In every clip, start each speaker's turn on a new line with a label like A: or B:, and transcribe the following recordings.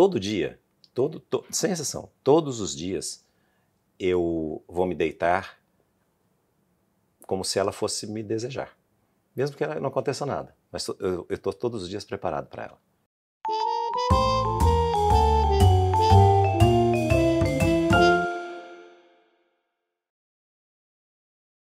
A: todo dia, todo, to, sem exceção, todos os dias, eu vou me deitar como se ela fosse me desejar. Mesmo que não aconteça nada, mas eu estou todos os dias preparado para ela.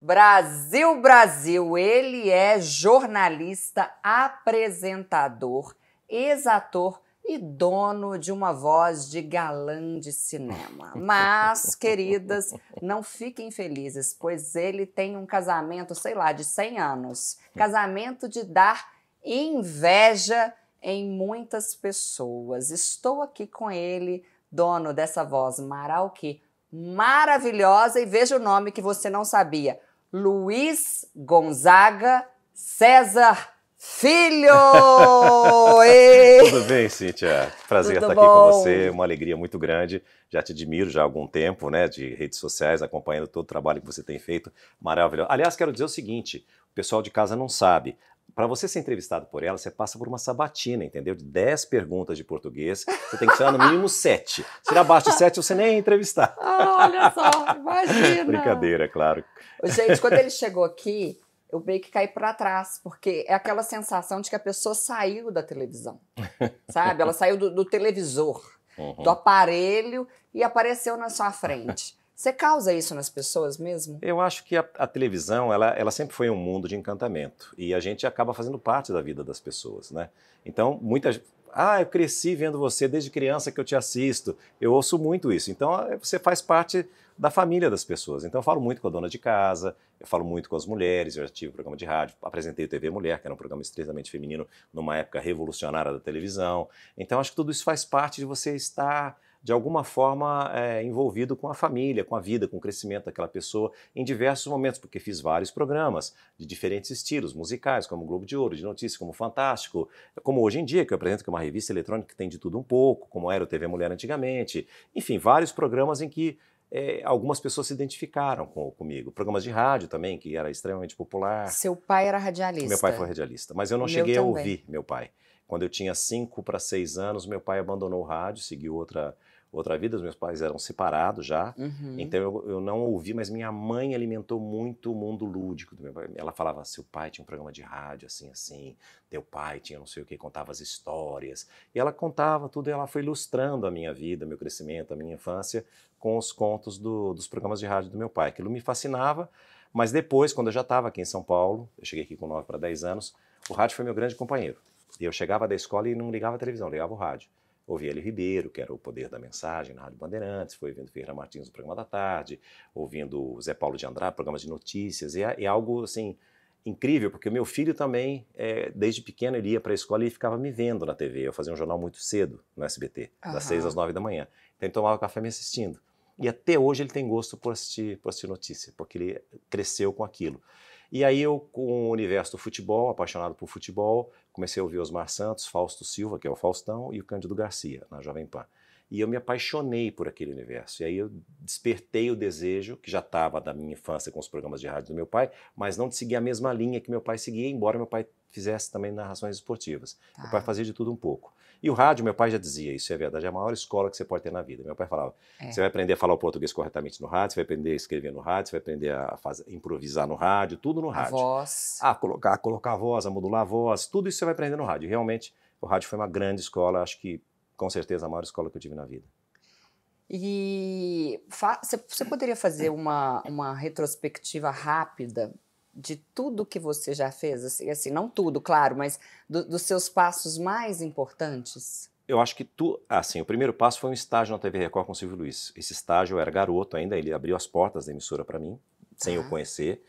B: Brasil, Brasil, ele é jornalista, apresentador, ex-ator e dono de uma voz de galã de cinema. Mas, queridas, não fiquem felizes, pois ele tem um casamento, sei lá, de 100 anos. Casamento de dar inveja em muitas pessoas. Estou aqui com ele, dono dessa voz que maravilhosa, e veja o nome que você não sabia. Luiz Gonzaga César Filho! Tudo
A: bem, Cíntia? Prazer Tudo estar bom? aqui com você, uma alegria muito grande. Já te admiro já há algum tempo, né, de redes sociais, acompanhando todo o trabalho que você tem feito. Maravilhoso. Aliás, quero dizer o seguinte, o pessoal de casa não sabe, para você ser entrevistado por ela, você passa por uma sabatina, entendeu? De 10 perguntas de português, você tem que tirar no mínimo 7. Se abaixo de 7, você nem é entrevistar. Ah, olha só,
B: imagina! Brincadeira,
A: é claro. Gente, quando ele
B: chegou aqui, eu meio que caí para trás, porque é aquela sensação de que a pessoa saiu da televisão, sabe? Ela saiu do, do televisor, uhum. do aparelho e apareceu na sua frente. Você causa isso nas pessoas mesmo?
A: Eu acho que a, a, televisão, ela, ela sempre foi um mundo de encantamento e a gente acaba fazendo parte da vida das pessoas, né? Então, muitas ah, eu cresci vendo você desde criança que eu te assisto. Eu ouço muito isso. Então, eh, você faz parte da família das pessoas. Então, eu falo muito com a dona de casa, eu falo muito com as mulheres. Eu já tive um programa de rádio, apresentei o TV Mulher, que era um programa estritamente feminino, numa época revolucionária da televisão. Então, acho que tudo isso faz parte de você estar de alguma forma é, envolvido com a família, com a vida, com o crescimento daquela pessoa em diversos momentos, porque fiz vários programas de diferentes estilos musicais, como Globo de Ouro, de Notícias, como Fantástico, como hoje em dia, que eu apresento, que é uma revista eletrônica que tem de tudo um pouco, como era o TV Mulher antigamente. Enfim, vários programas em que é, algumas pessoas se identificaram com, comigo. Programas de rádio também, que era extremamente popular. Seu
B: pai era radialista. Meu pai foi
A: radialista, mas eu não meu cheguei também. a ouvir meu pai. Quando eu tinha cinco para seis anos, meu pai abandonou o rádio, seguiu outra outra vida, os meus pais eram separados já, uhum. então eu, eu, não ouvi, mas minha mãe alimentou muito o mundo lúdico do meu pai. Ela falava, seu pai tinha um programa de rádio, assim, assim, teu pai tinha não sei o que, contava as histórias, e ela contava tudo, e ela foi ilustrando a minha vida, meu crescimento, a minha infância, com os contos do, dos programas de rádio do meu pai. Aquilo me fascinava, mas depois, quando eu já estava aqui em São Paulo, eu cheguei aqui com 9 para 10 anos, o rádio foi meu grande companheiro. E eu chegava da escola e não ligava a televisão, ligava o rádio. Ouvi Ele Ribeiro, que era o poder da mensagem na Rádio Bandeirantes, foi ouvindo Ferreira Martins no programa da tarde, ouvindo Zé Paulo de Andrade, programas de notícias. E é, é, algo assim incrível, porque o meu filho também, é, desde pequeno, ele ia para a escola e ficava me vendo na TV. Eu fazia um jornal muito cedo no SBT, uhum. das seis às nove da manhã. Então ele tomava café me assistindo. E até hoje ele tem gosto por assistir, por assistir notícia, porque ele cresceu com aquilo. E aí eu, com o universo do futebol, apaixonado por futebol, comecei a ouvir Osmar Santos, Fausto Silva, que é o Faustão, e o Cândido Garcia, na Jovem Pan. E eu me apaixonei por aquele universo. E aí eu despertei o desejo, que já estava da minha infância com os programas de rádio do meu pai, mas não de seguir a mesma linha que meu pai seguia, embora meu pai fizesse também narrações esportivas. Tá. Meu pai tá. fazia de tudo um pouco. E o rádio, meu pai já dizia, isso é verdade, é a maior escola que você pode ter na vida. Meu pai falava, é. você vai aprender a falar o português corretamente no rádio, você vai aprender a escrever no rádio, você vai aprender a fazer, improvisar no rádio, tudo no rádio. A voz. A ah, colocar, a colocar a voz, a modular a voz, tudo isso você vai aprender no rádio. E realmente, o rádio foi uma grande escola, acho que, com certeza, a maior escola que eu tive na vida.
B: E você poderia fazer uma, uma retrospectiva rápida de tudo que você já fez? Assim, assim não tudo, claro, mas do, dos seus passos mais importantes?
A: Eu acho que tu. Assim, o primeiro passo foi um estágio na TV Record com o Silvio Luiz. Esse estágio eu era garoto ainda, ele abriu as portas da emissora para mim, sem ah. eu tá. conhecer.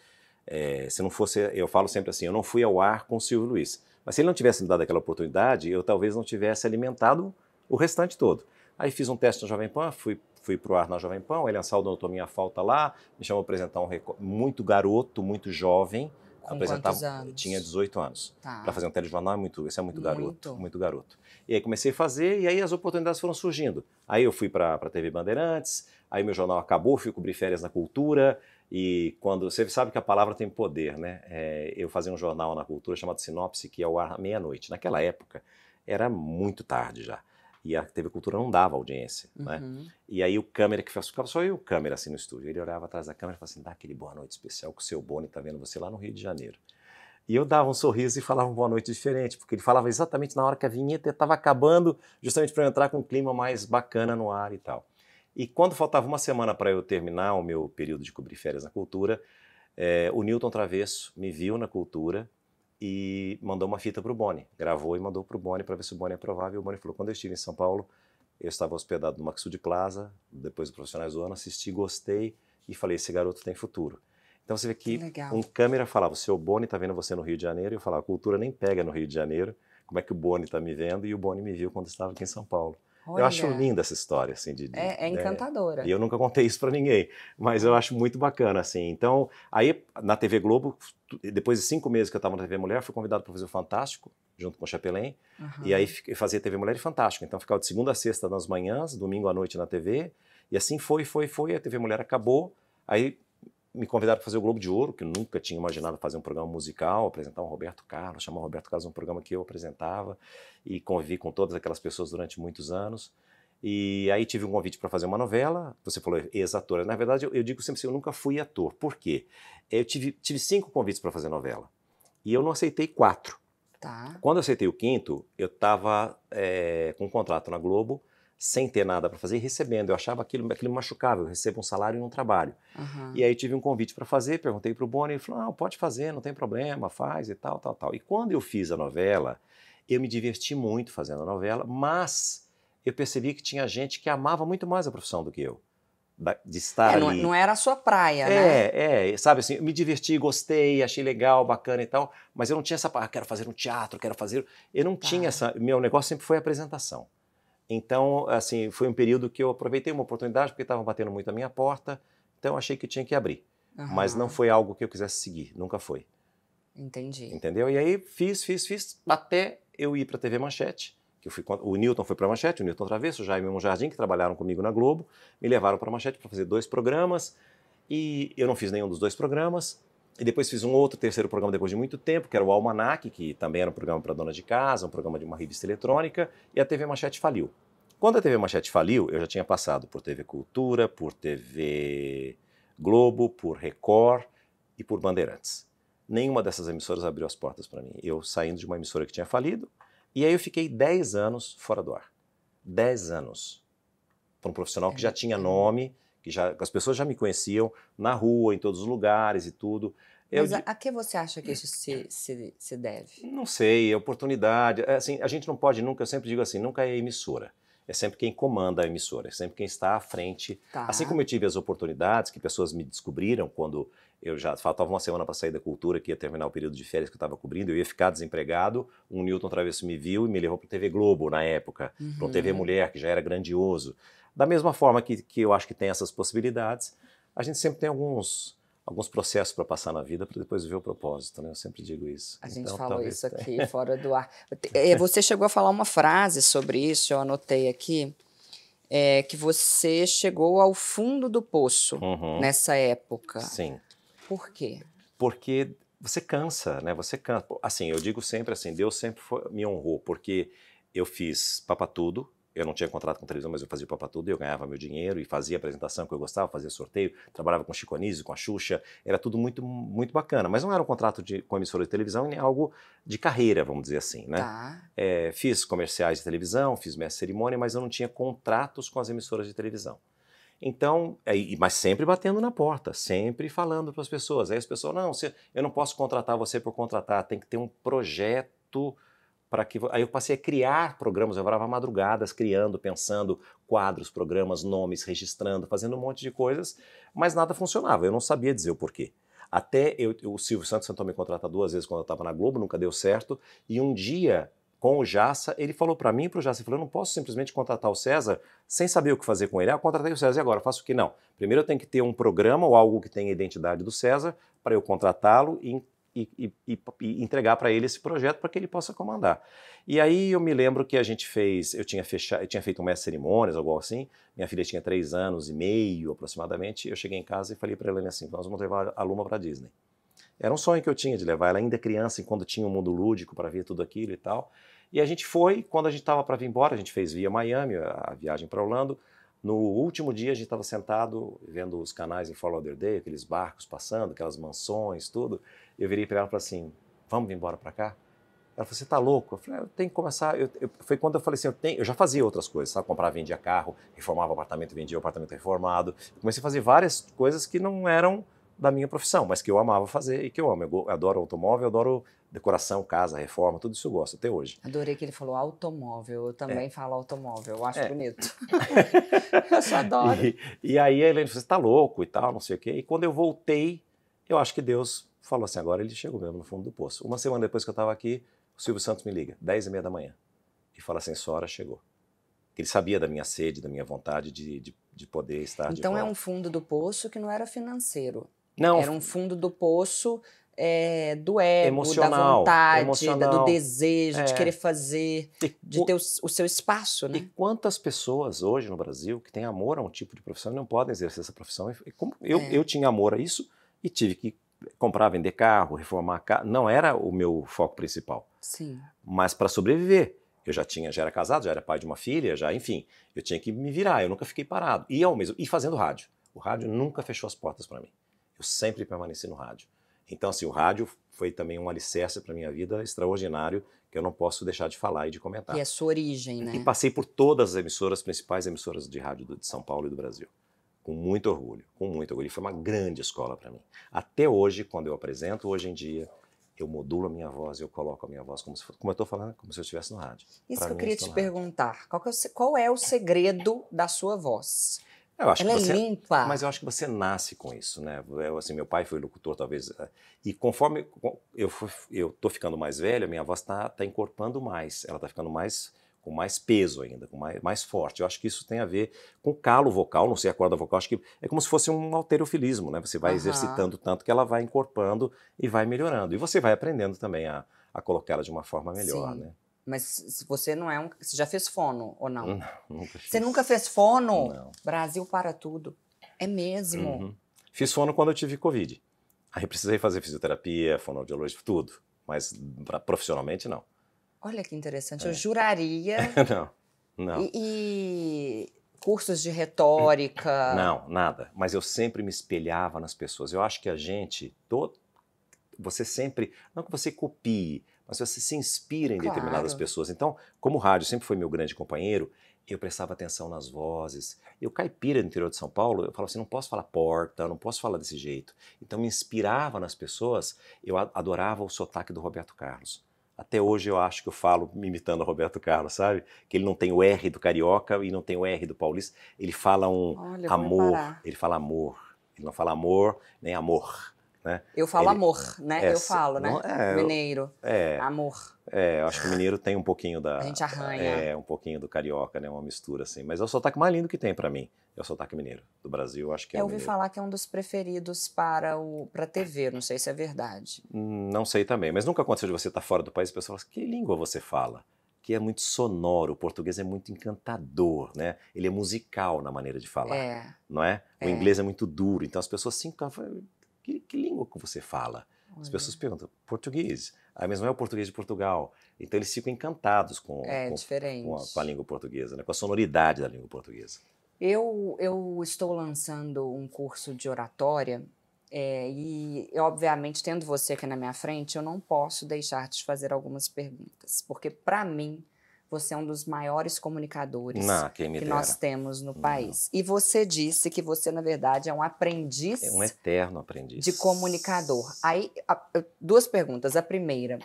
A: É, se não fosse. Eu falo sempre assim, eu não fui ao ar com o Silvio Luiz. Mas se ele não tivesse me dado aquela oportunidade, eu talvez não tivesse alimentado o restante todo. Aí fiz um teste no Jovem Pan, fui fui pro ar na Jovem Pan, ele Ansaldo notou minha falta lá, me chamou para apresentar um recorde. Muito garoto, muito jovem. Com apresentava, anos? Tinha 18 anos. Tá. Para fazer um telejornal é muito, esse é muito, garoto, muito garoto. E aí comecei a fazer e aí as oportunidades foram surgindo. Aí eu fui para a TV Bandeirantes, aí meu jornal acabou, fui cobrir férias na cultura, e quando você sabe que a palavra tem poder, né? É, eu fazia um jornal na cultura chamado Sinopse, que é o ar meia-noite. Naquela época era muito tarde já. E a TV Cultura não dava audiência, né? uhum. né? E aí o câmera que ficava só eu o câmera assim no estúdio. Ele olhava atrás da câmera e falava assim, dá aquele boa noite especial que o seu Boni tá vendo você lá no Rio de Janeiro. E eu dava um sorriso e falava um boa noite diferente, porque ele falava exatamente na hora que a vinheta estava acabando, justamente para entrar com um clima mais bacana no ar e tal. E quando faltava uma semana para eu terminar o meu período de cobrir férias na cultura, é, o Newton Travesso me viu na cultura e mandou uma fita para o Boni. Gravou e mandou para o Boni para ver se o Boni aprovava. E o Boni falou: quando eu estive em São Paulo, eu estava hospedado no Maxud Plaza, depois do Profissionais do Ano, assisti, gostei e falei: esse garoto tem futuro. Então você vê que, que um câmera falava: o seu Boni está vendo você no Rio de Janeiro. E eu falava: a cultura nem pega no Rio de Janeiro. Como é que o Boni está me vendo? E o Boni me viu quando estava aqui em São Paulo. Olha. Eu acho linda essa história, assim. De, de é,
B: é, né, encantadora. É, e eu
A: nunca contei isso para ninguém, mas eu acho muito bacana, assim. Então, aí na TV Globo, depois de cinco meses que eu estava na TV Mulher, fui convidado para fazer o Fantástico, junto com o Chapelém. Uhum. E aí fazia TV Mulher e Fantástico. Então, ficava de segunda a sexta nas manhãs, domingo à noite na TV. E assim foi, foi, foi. A TV Mulher acabou. Aí me convidaram para fazer o Globo de Ouro, que eu nunca tinha imaginado fazer um programa musical, apresentar um Roberto Carlos, chamar o Roberto Carlos um programa que eu apresentava e convivi com todas aquelas pessoas durante muitos anos. E aí tive um convite para fazer uma novela, você falou ex-ator. Na verdade, eu, eu, digo sempre assim, eu nunca fui ator. Por quê? Eu tive, tive cinco convites para fazer novela e eu não aceitei quatro. Tá. Quando eu aceitei o quinto, eu estava é, eh, com um contrato na Globo sem ter nada para fazer e recebendo. Eu achava aquilo, aquilo me machucava, eu recebo um salário e não trabalho. Uhum. E aí tive um convite para fazer, perguntei para o Boni, ele falou, ah, pode fazer, não tem problema, faz e tal, tal, tal. E quando eu fiz a novela, eu me diverti muito fazendo a novela, mas eu percebi que tinha gente que amava muito mais a profissão do que eu. De estar é, não, é, não,
B: era a sua praia, né? é,
A: né? É, sabe assim, me diverti, gostei, achei legal, bacana e tal, mas eu não tinha essa, ah, quero fazer um teatro, quero fazer... Eu não tá. tinha essa... Meu negócio sempre foi apresentação. Então, assim, foi um período que eu aproveitei uma oportunidade porque estavam batendo muito a minha porta, então achei que tinha que abrir. Uhum. Mas não foi algo que eu quisesse seguir, nunca foi. Entendi. Entendeu? E aí fiz, fiz, fiz, até eu ir para a TV Manchete, que eu fui, o Newton foi para a Manchete, o Newton Travesso, o Jaime Monjardim, que trabalharam comigo na Globo, me levaram para a Manchete para fazer dois programas, e eu não fiz nenhum dos dois programas, e depois fiz um outro terceiro programa depois de muito tempo, que era o Almanac, que também era um programa para dona de casa, um programa de uma revista eletrônica, e a TV Machete faliu. Quando a TV Machete faliu, eu já tinha passado por TV Cultura, por TV Globo, por Record e por Bandeirantes. Nenhuma dessas emissoras abriu as portas para mim. Eu saindo de uma emissora que tinha falido, e aí eu fiquei 10 anos fora do ar. 10 anos. Para um profissional que já é, tinha é nome, que já, as pessoas já me conheciam na rua, em todos os lugares e tudo. Eu, Mas a,
B: a, que você acha que isso se, se, se
A: deve? Não sei, é oportunidade. É assim, a gente não pode nunca, eu sempre digo assim, nunca é emissora. É sempre quem comanda a emissora, é sempre quem está à frente. Tá. Assim como eu tive as oportunidades que pessoas me descobriram quando eu já faltava uma semana para sair da cultura, que ia terminar o período de férias que eu estava cobrindo, eu ia ficar desempregado. Um Newton Travesso me viu e me levou para a TV Globo na época, uhum. para um TV Mulher, que já era grandioso. Da mesma forma que, que eu acho que tem essas possibilidades, a gente sempre tem alguns alguns processos para passar na vida para depois ver o propósito, né? Eu sempre digo isso. A gente então, falou isso aqui
B: fora do ar. É, você chegou a falar uma frase sobre isso, eu anotei aqui,
A: é, que você chegou ao fundo do poço uhum. nessa época. Sim. Por quê? Porque você cansa, né? Você cansa. Assim, eu digo sempre assim, Deus sempre foi, me honrou, porque eu fiz tudo eu não tinha contrato com televisão, mas eu fazia Papa Tudo, eu ganhava meu dinheiro e fazia apresentação que eu gostava, fazia sorteio, trabalhava com Chico Anísio, com a Xuxa, era tudo muito, muito bacana. Mas não era um contrato de, com emissora de televisão, nem algo de carreira, vamos dizer assim, né? Tá. É, fiz comerciais de televisão, fiz minha cerimônia, mas eu não tinha contratos com as emissoras de televisão. Então, é, mas sempre batendo na porta, sempre falando para as pessoas. Aí as pessoas, não, você, eu não posso contratar você por contratar, tem que ter um projeto para que aí eu passei a criar programas, eu varava madrugadas criando, pensando quadros, programas, nomes, registrando, fazendo um monte de coisas, mas nada funcionava, eu não sabia dizer o porquê. Até eu, o Silvio Santos tentou me contratar duas vezes quando eu estava na Globo, nunca deu certo. E um dia, com o Jassa, ele falou para mim e para o Jassa, ele falou, eu não posso simplesmente contratar o César sem saber o que fazer com ele. Ah, eu contratei o César e agora? Faço o que? Não. Primeiro eu tenho que ter um programa ou algo que tenha a identidade do César para eu contratá-lo e e, e, e entregar para ele esse projeto para que ele possa comandar. E aí eu me lembro que a gente fez, eu tinha, fechado eu tinha feito um mestre cerimônias, algo assim, minha filha tinha três anos e meio aproximadamente, eu cheguei em casa e falei para ela assim, nós vamos levar a Luma para Disney. Era um sonho que eu tinha de levar ela ainda criança, enquanto tinha um mundo lúdico para ver tudo aquilo e tal. E a gente foi, quando a gente estava para vir embora, a gente fez via Miami, a viagem para Orlando, no último dia, a gente estava sentado vendo os canais em Fort Lauderdale, aqueles barcos passando, aquelas mansões, tudo. Eu virei para ela e falei assim: Vamos embora para cá? Ela falou: Você assim, está louco? Eu falei: ah, Eu tenho que começar. Eu, eu, foi quando eu falei assim: eu, tenho, eu já fazia outras coisas, sabe? Comprava, vendia carro, reformava apartamento, vendia apartamento reformado. Eu comecei a fazer várias coisas que não eram da minha profissão, mas que eu amava fazer e que eu amo. Eu adoro automóvel, eu adoro decoração, casa, reforma, tudo isso eu gosto até hoje.
B: Adorei que ele falou automóvel, eu também é. falo automóvel, eu acho é. bonito. eu só adoro. E,
A: e aí a Helene falou, você tá louco e tal, não sei o quê. E quando eu voltei, eu acho que Deus falou assim, agora ele chegou mesmo no fundo do poço. Uma semana depois que eu estava aqui, o Silvio Santos me liga, 10 e meia da manhã, e fala assim, sua hora chegou. Ele sabia da minha sede, da minha vontade de, de, de poder estar Então de é um
B: fundo do poço que não era financeiro. Não. Era um fundo do poço é, do ego, emocional, da vontade, emocional. do desejo, é. de querer fazer,
A: e, de ter o, o, seu espaço. Né? E quantas pessoas hoje no Brasil que têm amor a um tipo de profissão e não podem exercer essa profissão? eu, é. eu tinha amor a isso e tive que comprar, vender carro, reformar carro. Não era o meu foco principal. Sim. Mas para sobreviver. Eu já tinha, já era casado, já era pai de uma filha, já, enfim, eu tinha que me virar, eu nunca fiquei parado. E ao mesmo, e fazendo rádio. O rádio nunca fechou as portas para mim. Eu sempre permaneci no rádio. Então, assim, o rádio foi também um alicerce para minha vida extraordinário que eu não posso deixar de falar e de comentar. E é a sua
B: origem, né? E
A: passei por todas as emissoras, principais emissoras de rádio de São Paulo e do Brasil. Com muito orgulho, com muito orgulho. E foi uma grande escola para mim. Até hoje, quando eu apresento, hoje em dia, eu modulo a minha voz, eu coloco a minha voz como, se, como eu estou falando, como se eu estivesse no rádio. Isso pra que eu queria te é.
B: perguntar. Qual, que é o, qual é o segredo da sua voz? Eu acho Ela que é você, é limpa. Mas
A: eu acho que você nasce com isso, né? Eu, assim, meu pai foi locutor, talvez. Eh, e conforme eu, eu tô ficando mais velho, a minha voz tá, tá encorpando mais. Ela tá ficando mais com mais peso ainda, com mais, mais forte. Eu acho que isso tem a ver com calo vocal, não sei a corda vocal, acho que é como se fosse um alterofilismo, né? Você vai uhum. exercitando tanto que ela vai encorpando e vai melhorando. E você vai aprendendo também a, a colocá-la de uma forma melhor, Sim. né?
B: Mas se você não é um. Você já fez fono ou não? não nunca fiz. Você nunca fez fono? Não. Brasil para tudo. É mesmo.
A: Uhum. Fiz fono quando eu tive Covid. Aí precisei fazer fisioterapia, fonoaudiologia, tudo. Mas pra, profissionalmente, não.
B: Olha que interessante. É. Eu juraria.
A: não, não. E,
B: e, cursos de retórica. Não,
A: nada. Mas eu sempre me espelhava nas pessoas. Eu acho que a gente. Todo, você sempre. Não que você copie, mas você se inspira em claro. determinadas pessoas. Então, como o rádio sempre foi meu grande companheiro, eu prestava atenção nas vozes. Eu, caipira no interior de São Paulo, eu falava assim: não posso falar porta, não posso falar desse jeito. Então, me inspirava nas pessoas. Eu adorava o sotaque do Roberto Carlos. Até hoje eu acho que eu falo imitando o Roberto Carlos, sabe? Que ele não tem o R do carioca e não tem o R do paulista. Ele fala um Olha, amor. Ele fala amor. Ele não fala amor nem amor. Né? Eu falo Ele, amor, né? É eu falo, né? é, mineiro. É, amor. É, eu acho que o mineiro tem um pouquinho da. A gente arranha. É, um pouquinho do carioca, né? Uma mistura assim. Mas é o sotaque mais lindo que tem para mim. É o sotaque mineiro. Do Brasil, acho que é. Eu ouvi falar
B: que é um dos preferidos para o para TV, não sei se é verdade.
A: Hum, não sei também, mas nunca aconteceu de você estar tá fora do país e a pessoa fala que língua você fala? que é muito sonoro. O português é muito encantador, né? Ele é musical na maneira de falar, é, não é? O é. inglês é muito duro, então as pessoas se encantam. Que, que língua que você fala? Olha. As pessoas perguntam, português. Aí, ah, mas não é o português de Portugal. Então eles ficam encantados com, é, com, com, a, com a, língua portuguesa, né? com a sonoridade da língua portuguesa.
B: Eu, eu estou lançando um curso de oratória é, e, obviamente, tendo você aqui na minha frente, eu não posso deixar de fazer algumas perguntas, porque, para mim, você é um dos maiores comunicadores Não, que dera. nós temos no país. Não. E você disse que você, na verdade, é um aprendiz. É um
A: eterno aprendiz.
B: De comunicador. Aí, duas perguntas. A primeira,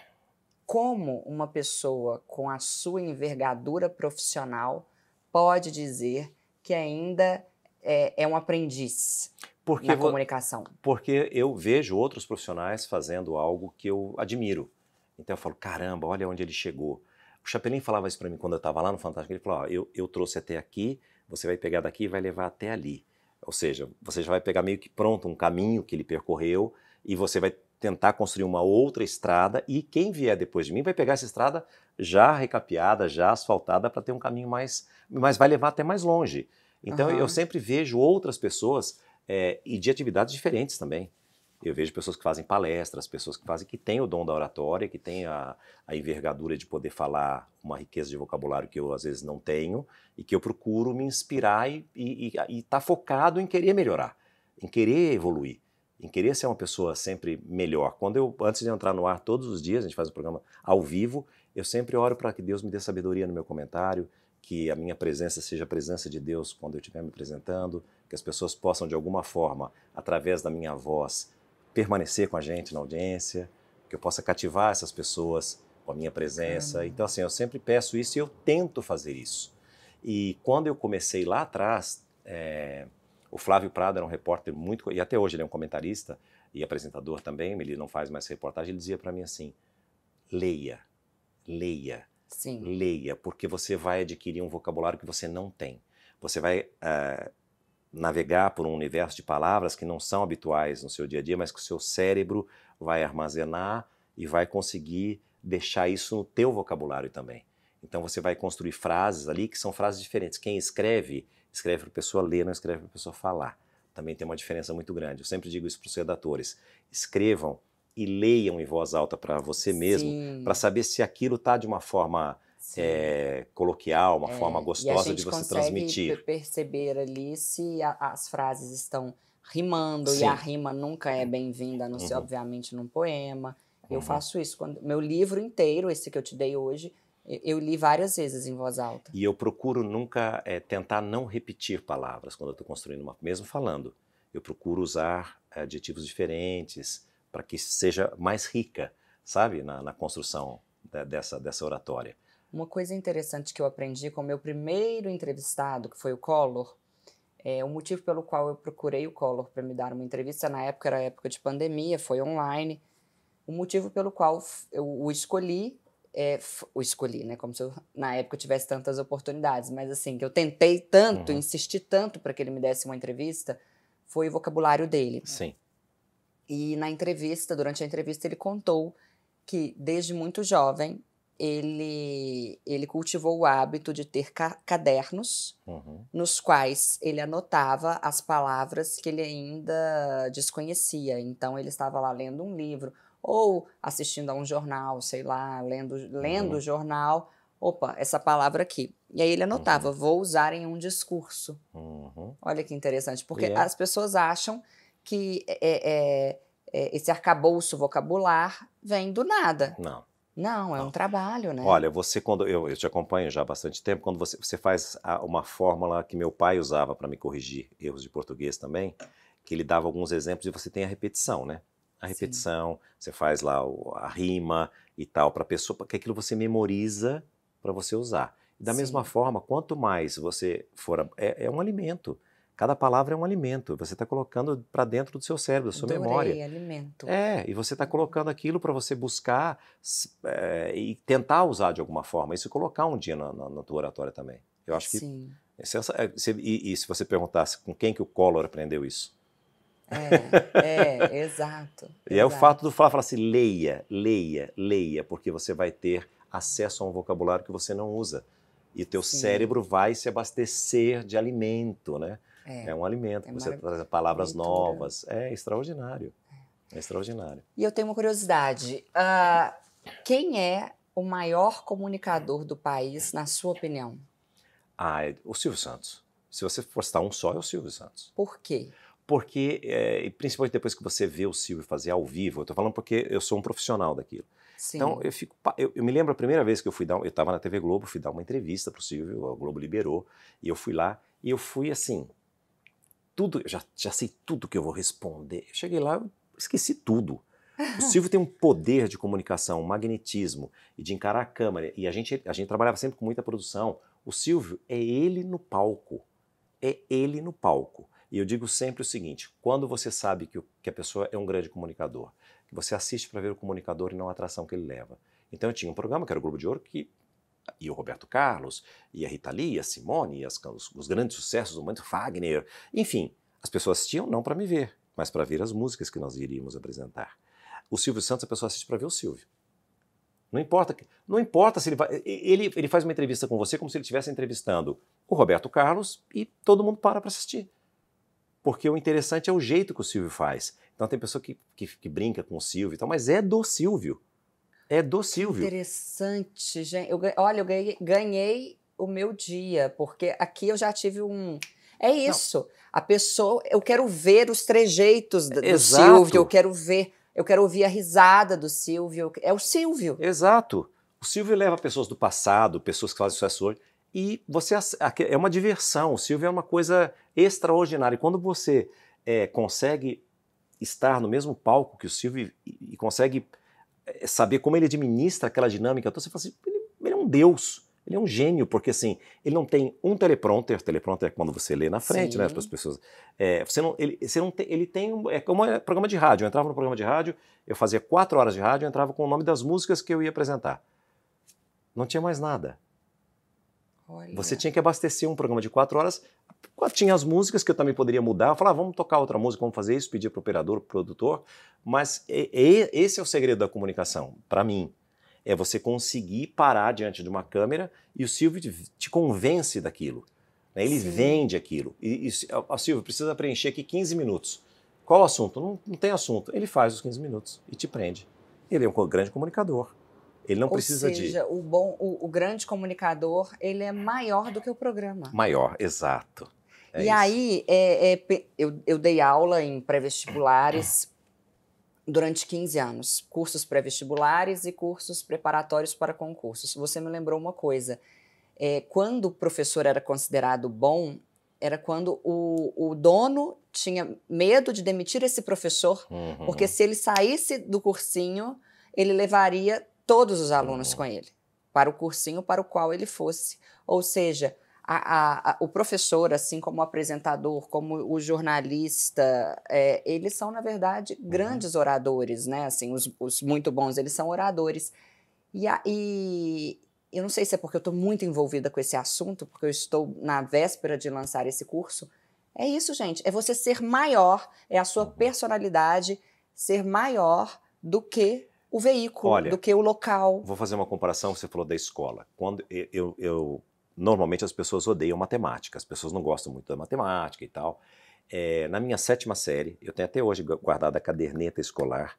B: como uma pessoa com a sua envergadura profissional pode dizer que ainda é, é um aprendiz porque na comunicação?
A: porque eu vejo outros profissionais fazendo algo que eu admiro. Então eu falo, caramba, olha onde ele chegou. O Chapelin falava isso para mim quando eu estava lá no Fantástico. Ele falou: ó, eu, eu trouxe até aqui, você vai pegar daqui e vai levar até ali. Ou seja, você já vai pegar meio que pronto um caminho que ele percorreu e você vai tentar construir uma outra estrada e quem vier depois de mim vai pegar essa estrada já recapeada, já asfaltada para ter um caminho mais, mas vai levar até mais longe. Então uhum. eu sempre vejo outras pessoas é, e de atividades diferentes também. Eu vejo pessoas que fazem palestras, pessoas que fazem que têm o dom da oratória, que têm a, a envergadura de poder falar uma riqueza de vocabulário que eu às vezes não tenho e que eu procuro me inspirar e estar tá focado em querer melhorar, em querer evoluir, em querer ser uma pessoa sempre melhor. Quando eu antes de entrar no ar todos os dias, a gente faz um programa ao vivo, eu sempre oro para que Deus me dê sabedoria no meu comentário, que a minha presença seja a presença de Deus quando eu estiver me apresentando, que as pessoas possam de alguma forma, através da minha voz, permanecer com a gente na audiência, que eu possa cativar essas pessoas com a minha presença. Uhum. Então, assim, eu sempre peço isso e eu tento fazer isso. E quando eu comecei lá atrás, é, o Flávio Prado era um repórter muito. E até hoje ele é um comentarista e apresentador também, ele não faz mais reportagem. Ele dizia para mim assim: leia, leia, Sim. leia, porque você vai adquirir um vocabulário que você não tem. Você vai uh, navegar por um universo de palavras que não são habituais no seu dia a dia, mas que o seu cérebro vai armazenar e vai conseguir deixar isso no teu vocabulário também. Então você vai construir frases ali que são frases diferentes. Quem escreve, escreve para a pessoa ler, não escreve para a pessoa falar. Também tem uma diferença muito grande. Eu sempre digo isso para os redatores. Escrevam e leiam em voz alta para você mesmo, para saber se aquilo está de uma forma é, coloquial, uma é, forma gostosa de você transmitir. A gente
B: perceber ali se a, as frases estão rimando Sim. e a rima nunca é bem-vinda, a não uhum. ser, obviamente, num poema. Uhum. Eu faço isso. quando Meu livro inteiro, esse que eu te dei hoje, eu li várias vezes em voz alta.
A: E eu procuro nunca é, tentar não repetir palavras quando eu estou construindo uma, mesmo falando. Eu procuro usar adjetivos diferentes para que seja mais rica, sabe, na, na construção dessa, dessa oratória.
B: Uma coisa interessante que eu aprendi com o meu primeiro entrevistado, que foi o Collor, é, o motivo pelo qual eu procurei o Collor para me dar uma entrevista, na época era época de pandemia, foi online. O motivo pelo qual eu o escolhi, é, o escolhi, né? Como se eu, na época, eu tivesse tantas oportunidades, mas assim, que eu tentei tanto, uhum. insisti tanto para que ele me desse uma entrevista, foi o vocabulário dele. Sim. E na entrevista, durante a entrevista, ele contou que desde muito jovem ele, ele cultivou o hábito de ter ca cadernos uhum. nos quais ele anotava as palavras que ele ainda desconhecia. Então ele estava lá lendo um livro ou assistindo a um jornal, sei lá, lendo lendo uhum. jornal. Opa, essa palavra aqui. E aí ele anotava, uhum. vou usar em um discurso. Uhum. Olha que interessante, porque yeah. É? as pessoas acham que é, é, é, é, esse arcabouço vocabular vem do nada. Não. Não, é Não. um trabalho, né? Olha,
A: você quando eu, eu, te acompanho já há bastante tempo, quando você, você faz a, uma fórmula que meu pai usava para me corrigir erros de português também, que ele dava alguns exemplos e você tem a repetição, né? A repetição, Sim. você faz lá a rima e tal para a pessoa, que aquilo você memoriza para você usar. Da Sim. mesma forma, quanto mais você for. É, é um alimento. Cada palavra é um alimento. Você está colocando para dentro do seu cérebro, da sua Adorei, memória. alimento. É, e você está colocando aquilo para você buscar é, e tentar usar de alguma forma. Isso é colocar um dia na, na, na tua oratória também. Eu acho que. Sim. É é, e, e, se você perguntasse com quem que o Collor aprendeu isso? É, é exato. e exato. é o fato do falar, falar assim, leia, leia, leia, porque você vai ter acesso a um vocabulário que você não usa. E teu Sim. cérebro vai se abastecer de alimento, né? É, é um alimento, é você traz palavras novas. É extraordinário. É extraordinário.
B: E eu tenho uma curiosidade. Uh, quem é o maior comunicador do país, na sua opinião?
A: Ah, é o Silvio Santos. Se você for citar um só, é o Silvio Santos. Por quê? Porque, é, principalmente depois que você vê o Silvio fazer ao vivo, eu estou falando porque eu sou um profissional daquilo. Sim. Então, eu, fico, eu, eu, me lembro a primeira vez que eu fui dar, eu estava na TV Globo, fui dar uma entrevista para o Silvio, a Globo liberou, e eu fui lá, e eu fui assim, tudo, já, já sei tudo que eu vou responder. Eu cheguei lá, esqueci tudo. O Silvio tem um poder de comunicação, um magnetismo e de encarar a câmera. E a gente, a gente trabalhava sempre com muita produção. O Silvio é ele no palco. É ele no palco. E eu digo sempre o seguinte: quando você sabe que, o, que a pessoa é um grande comunicador, que você assiste para ver o comunicador e não a atração que ele leva. Então eu tinha um programa, que era o Globo de Ouro, que e o Roberto Carlos, e a Rita Lee, a Simone, as, os, os, grandes sucessos do momento, Wagner. Enfim, as pessoas assistiam não para me ver, mas para ver as músicas que nós iríamos apresentar. O Silvio Santos, a pessoa assiste para ver o Silvio. Não importa, não importa se ele vai. Ele, ele faz uma entrevista com você como se ele estivesse entrevistando o Roberto Carlos e todo mundo para para assistir. Porque o interessante é o jeito que o Silvio faz. Então tem pessoa que, que, que brinca com o Silvio e tal, mas é do Silvio. É do Silvio.
B: Interessante, gente. Eu, olha, eu ganhei, ganhei o meu dia, porque aqui eu já tive um. É isso. Não. A pessoa. Eu quero ver os trejeitos do Exato. Silvio, eu quero ver. Eu quero ouvir a risada do Silvio. É o Silvio.
A: Exato. O Silvio leva pessoas do passado, pessoas que fazem sucesso hoje, e você é uma diversão. O Silvio é uma coisa extraordinária. E quando você é, consegue estar no mesmo palco que o Silvio e, e consegue é, saber como ele administra aquela dinâmica. Então você fala assim, ele, ele, é um deus, ele é um gênio, porque assim, ele não tem um teleprompter, teleprompter é quando você lê na frente, né, Sim. né, para as pessoas. É, você não, ele, você não tem, ele tem, um, é como é programa de rádio, eu entrava no programa de rádio, eu fazia quatro horas de rádio, eu entrava com o nome das músicas que eu ia apresentar. Não tinha mais nada. Olha. Você tinha que abastecer um programa de quatro horas tinha as músicas que eu também poderia mudar. Eu falava, ah, vamos tocar outra música, vamos fazer isso, pedir para o operador, produtor. Mas esse é o segredo da comunicação, para mim. É você conseguir parar diante de uma câmera e o Silvio te, convence daquilo. Né? Ele Sim. vende aquilo. E, e Silvio precisa preencher aqui 15 minutos. Qual o assunto? Não, não tem assunto. Ele faz os 15 minutos e te prende. Ele é um grande comunicador. Ele não Ou precisa seja, de. Ou seja,
B: o bom, o, o, grande comunicador, ele é maior do que o programa.
A: Maior, exato.
B: É e isso. aí, é, é, eu, eu dei aula em pré-vestibulares durante 15 anos, cursos pré-vestibulares e cursos preparatórios para concursos. Você me lembrou uma coisa. É, quando o professor era considerado bom, era quando o, o dono tinha medo de demitir esse professor,
A: uhum. porque se
B: ele saísse do cursinho, ele levaria todos os alunos com ele, para o cursinho para o qual ele fosse. Ou seja, a, a, a, o professor, assim como o apresentador, como o jornalista, é, eles são, na verdade, uhum. grandes uhum. oradores, né? Assim, os, os, muito bons, eles são oradores. E, e eu não sei se é porque eu estou muito envolvida com esse assunto, porque eu estou na véspera de lançar esse curso. É isso, gente. É você ser maior, é a sua uhum. personalidade ser maior do que o veículo, Olha, do que o local.
A: Vou fazer uma comparação, você falou da escola. Quando eu, eu normalmente as pessoas odeiam matemática, as pessoas não gostam muito da matemática e tal. É, na minha sétima série, eu tenho até hoje guardada a caderneta escolar,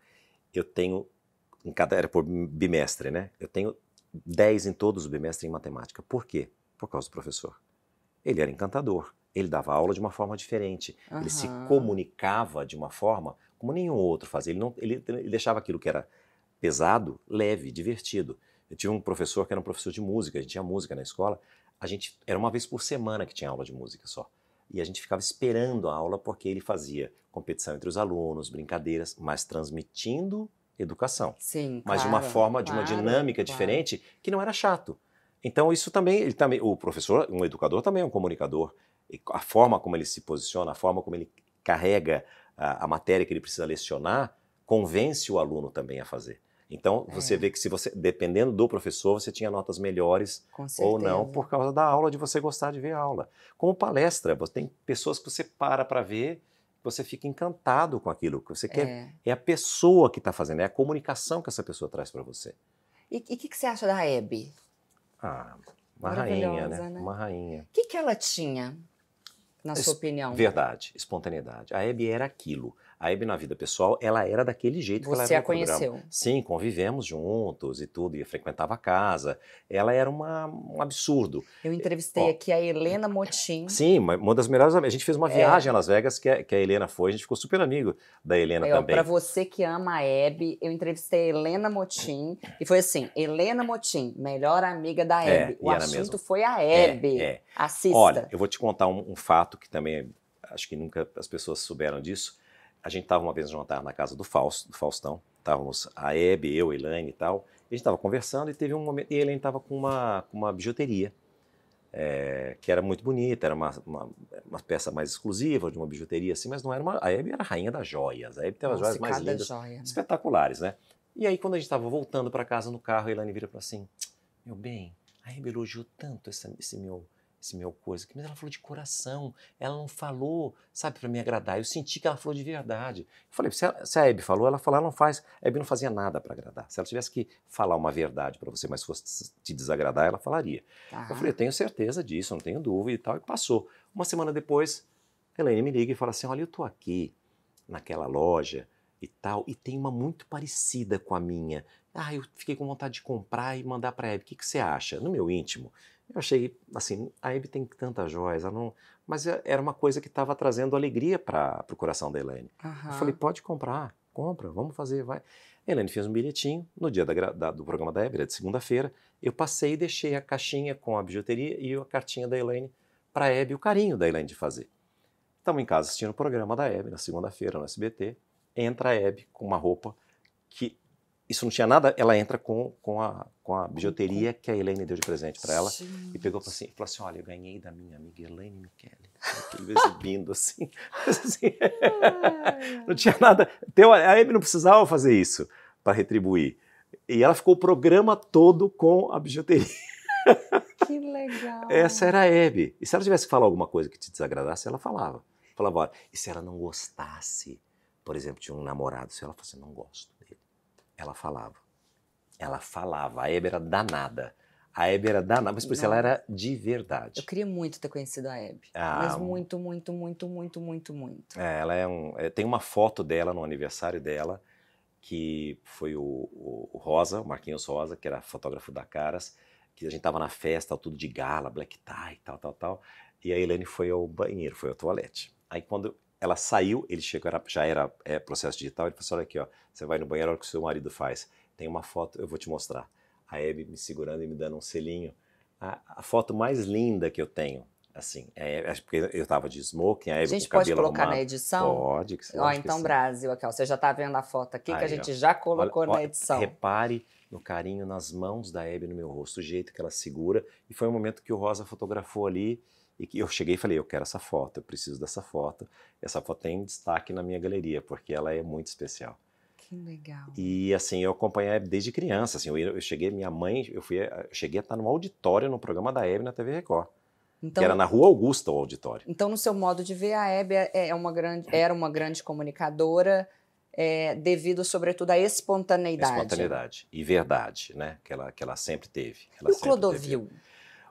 A: eu tenho, em cada, era por bimestre, né? Eu tenho 10 em todos os bimestres em matemática. Por quê? Por causa do professor. Ele era encantador, ele dava aula de uma forma diferente, uhum. ele se comunicava de uma forma como nenhum outro fazia. Ele, não, ele, ele deixava aquilo que era pesado, leve, divertido. Eu tinha um professor que era um professor de música, a gente tinha música na escola. A gente era uma vez por semana que tinha aula de música só. E a gente ficava esperando a aula porque ele fazia competição entre os alunos, brincadeiras, mas transmitindo educação.
B: Sim, mas claro, de uma forma, de uma dinâmica claro.
A: diferente que não era chato. Então isso também, ele também, o professor, um educador também é um comunicador. A forma como ele se posiciona, a forma como ele carrega a, a matéria que ele precisa lecionar, convence o aluno também a fazer. Então, você é. vê que se você, dependendo do professor, você tinha notas melhores ou não por causa da aula, de você gostar de ver a aula. Como palestra, você tem pessoas que você para para ver, você fica encantado com aquilo que você quer. É, é a pessoa que está fazendo, é a comunicação que essa pessoa traz para você.
B: E o que, que, você acha da Hebe?
A: Ah, uma rainha, né? né? Uma rainha. O
B: que, que ela tinha? Na sua opinião.
A: Verdade, espontaneidade. A Hebe era aquilo. A Hebe na vida pessoal, ela era daquele jeito Você que ela era. Você a conheceu? Programa. Sim, convivemos juntos e tudo, e frequentava a casa. Ela era uma, um absurdo. Eu entrevistei
B: aqui a Helena Motim.
A: Sim, uma das melhores amigas. A gente fez uma é. viagem a Las Vegas que a, que a, Helena foi, a gente ficou super amigo da Helena eu, é, também. Para
B: você que ama a Hebe, eu entrevistei a Helena Motim e foi assim: Helena Motim, melhor amiga da é, Hebe. É, o assunto foi a é,
A: Hebe. É, é. Assista. Olha, eu vou te contar um, um fato fato que também acho que nunca as pessoas souberam disso. A gente estava uma vez no jantar na casa do, Fausto, do Faustão, estávamos a Hebe, eu, Elaine e tal. E a gente estava conversando e teve um momento. E a Elaine estava com uma, com uma bijuteria, é, que era muito bonita, era uma, uma, uma, peça mais exclusiva de uma bijuteria assim, mas não era uma. A Hebe era a rainha das joias. A Hebe tem as joias mais lindas, joia, né? espetaculares, né? E aí, quando a gente estava voltando para casa no carro, a Elaine vira para assim: Meu bem, a Hebe elogiou tanto esse, esse meu esse meu coisa aqui, mas ela falou de coração, ela não falou, sabe, para me agradar. Eu senti que ela falou de verdade. Eu falei, se a, se a Hebe falou, ela falou, ela não faz. A Hebe não fazia nada para agradar. Se ela tivesse que falar uma verdade para você, mas fosse te desagradar, ela falaria. Tá. Eu falei, eu tenho certeza disso, não tenho dúvida e tal. E passou. Uma semana depois, Helene me liga e fala assim: olha, eu tô aqui naquela loja e tal, e tem uma muito parecida com a minha. Ah, eu fiquei com vontade de comprar e mandar para a Hebe. O que, que você acha? No meu íntimo, eu achei, assim, a Hebe tem tantas joias, não... mas é, era uma coisa que estava trazendo alegria para o coração da Elaine. Uhum. Eu falei, pode comprar, compra, vamos fazer, vai. A Elaine fez um bilhetinho, no dia da, da, do programa da Hebe, era de segunda-feira, eu passei e deixei a caixinha com a bijuteria e a cartinha da Elaine para a Hebe, o carinho da Elaine de fazer. Estamos em casa assistindo o programa da Hebe, na segunda-feira, no SBT, entra a Hebe com uma roupa que isso não tinha nada, ela entra com, com, a, com a bijuteria que a Helene deu de presente para ela e pegou assim, e falou assim, olha, eu ganhei da minha amiga Helene Michele. exibindo assim. assim não tinha nada. Então, a Amy não precisava fazer isso para retribuir. E ela ficou o programa todo com a bijuteria. Que legal. Essa era a Hebe. E se ela tivesse que falar alguma coisa que te desagradasse, ela falava. Falava, olha, e se ela não gostasse, por exemplo, de um namorado, se ela fosse, assim, não gosto ela falava. Ela falava. A Hebe era danada. A Hebe era danada, mas por isso ela era de verdade. Eu
B: queria muito ter conhecido a Hebe. Ah, mas muito, muito, muito, muito, muito, muito.
A: É, ela é um. É, tem uma foto dela no aniversário dela, que foi o, o Rosa, o Marquinhos Rosa, que era fotógrafo da Caras, que a gente tava na festa, tudo de gala, black tie, tal, tal, tal. E a Helene foi ao banheiro, foi ao toalete. Aí quando ela saiu, ele chegou, era, já era é, processo digital, ele falou assim, olha aqui, ó, você vai no banheiro, olha o que o seu marido faz. Tem uma foto, eu vou te mostrar. A Hebe me segurando e me dando um selinho. A, a foto mais linda que eu tenho, assim, é, é porque eu tava de smoking, a Hebe com o cabelo pode colocar arrumado. na edição? Pode. Que, ó, então que
B: Brasil, aqui, ó, você já tá vendo a foto aqui Aí, que a gente ó. já colocou olha, na edição.
A: repare no carinho nas mãos da Hebe no meu rosto, o jeito que ela segura. E foi um momento que o Rosa fotografou ali e que eu cheguei e falei, eu quero essa foto, eu preciso dessa foto. Essa foto tem destaque na minha galeria, porque ela é muito especial.
B: Que legal.
A: E assim, eu acompanhei desde criança, assim, eu, eu cheguei, minha mãe, eu fui, eu cheguei a estar no auditório no programa da Hebe na TV Record. Então, que era na Rua Augusta o auditório.
B: Então, no seu modo de ver, a Hebe é, é uma grande, era uma grande comunicadora, é, devido, sobretudo, à espontaneidade. Espontaneidade
A: e verdade, né? Que ela, que ela sempre teve. Ela e o Clodovil? Teve.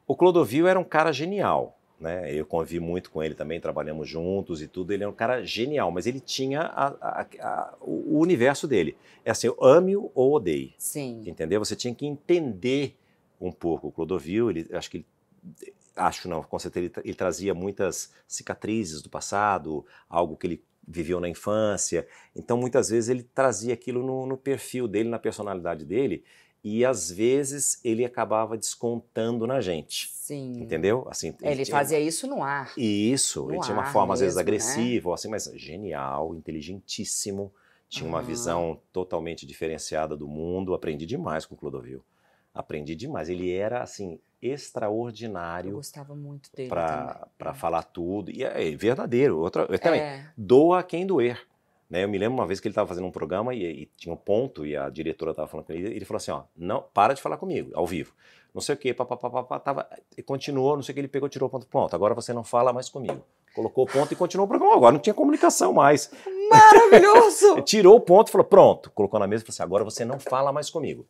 A: O Clodovil era um cara genial né? Eu convivi muito com ele também, trabalhamos juntos e tudo. Ele é um cara genial, mas ele tinha a, a, a, o universo dele. É assim, eu ame ou odeie. Sim. Entendeu? Você tinha que entender um pouco. O Clodovil, ele, acho que ele, acho não, com certeza ele, ele trazia muitas cicatrizes do passado, algo que ele viveu na infância. Então, muitas vezes ele trazia aquilo no, no perfil dele, na personalidade dele e às vezes ele acabava descontando na gente. Sim. Entendeu? Assim, é, ele, ele fazia
B: isso no ar.
A: Isso, no ele tinha uma forma mesmo, às vezes né? agressiva, né? assim, mas genial, inteligentíssimo, tinha uhum. uma visão totalmente diferenciada do mundo. Aprendi demais com o Clodovil. Aprendi demais. Ele era assim extraordinário. Eu gostava
B: muito dele para
A: falar tudo e é, é verdadeiro. Outra, eu também é. doa quem doer. Né, eu me lembro uma vez que ele estava fazendo um programa e, e, tinha um ponto e a diretora estava falando com ele, ele falou assim, ó, não, para de falar comigo, ao vivo. Não sei o quê, papapá, tava, continuou, não sei o que, ele pegou, tirou o ponto, pronto, agora você não fala mais comigo. Colocou o ponto e continuou o programa, agora não tinha comunicação mais. Maravilhoso! tirou o ponto e falou, pronto, colocou na mesa e falou assim, agora você não fala mais comigo.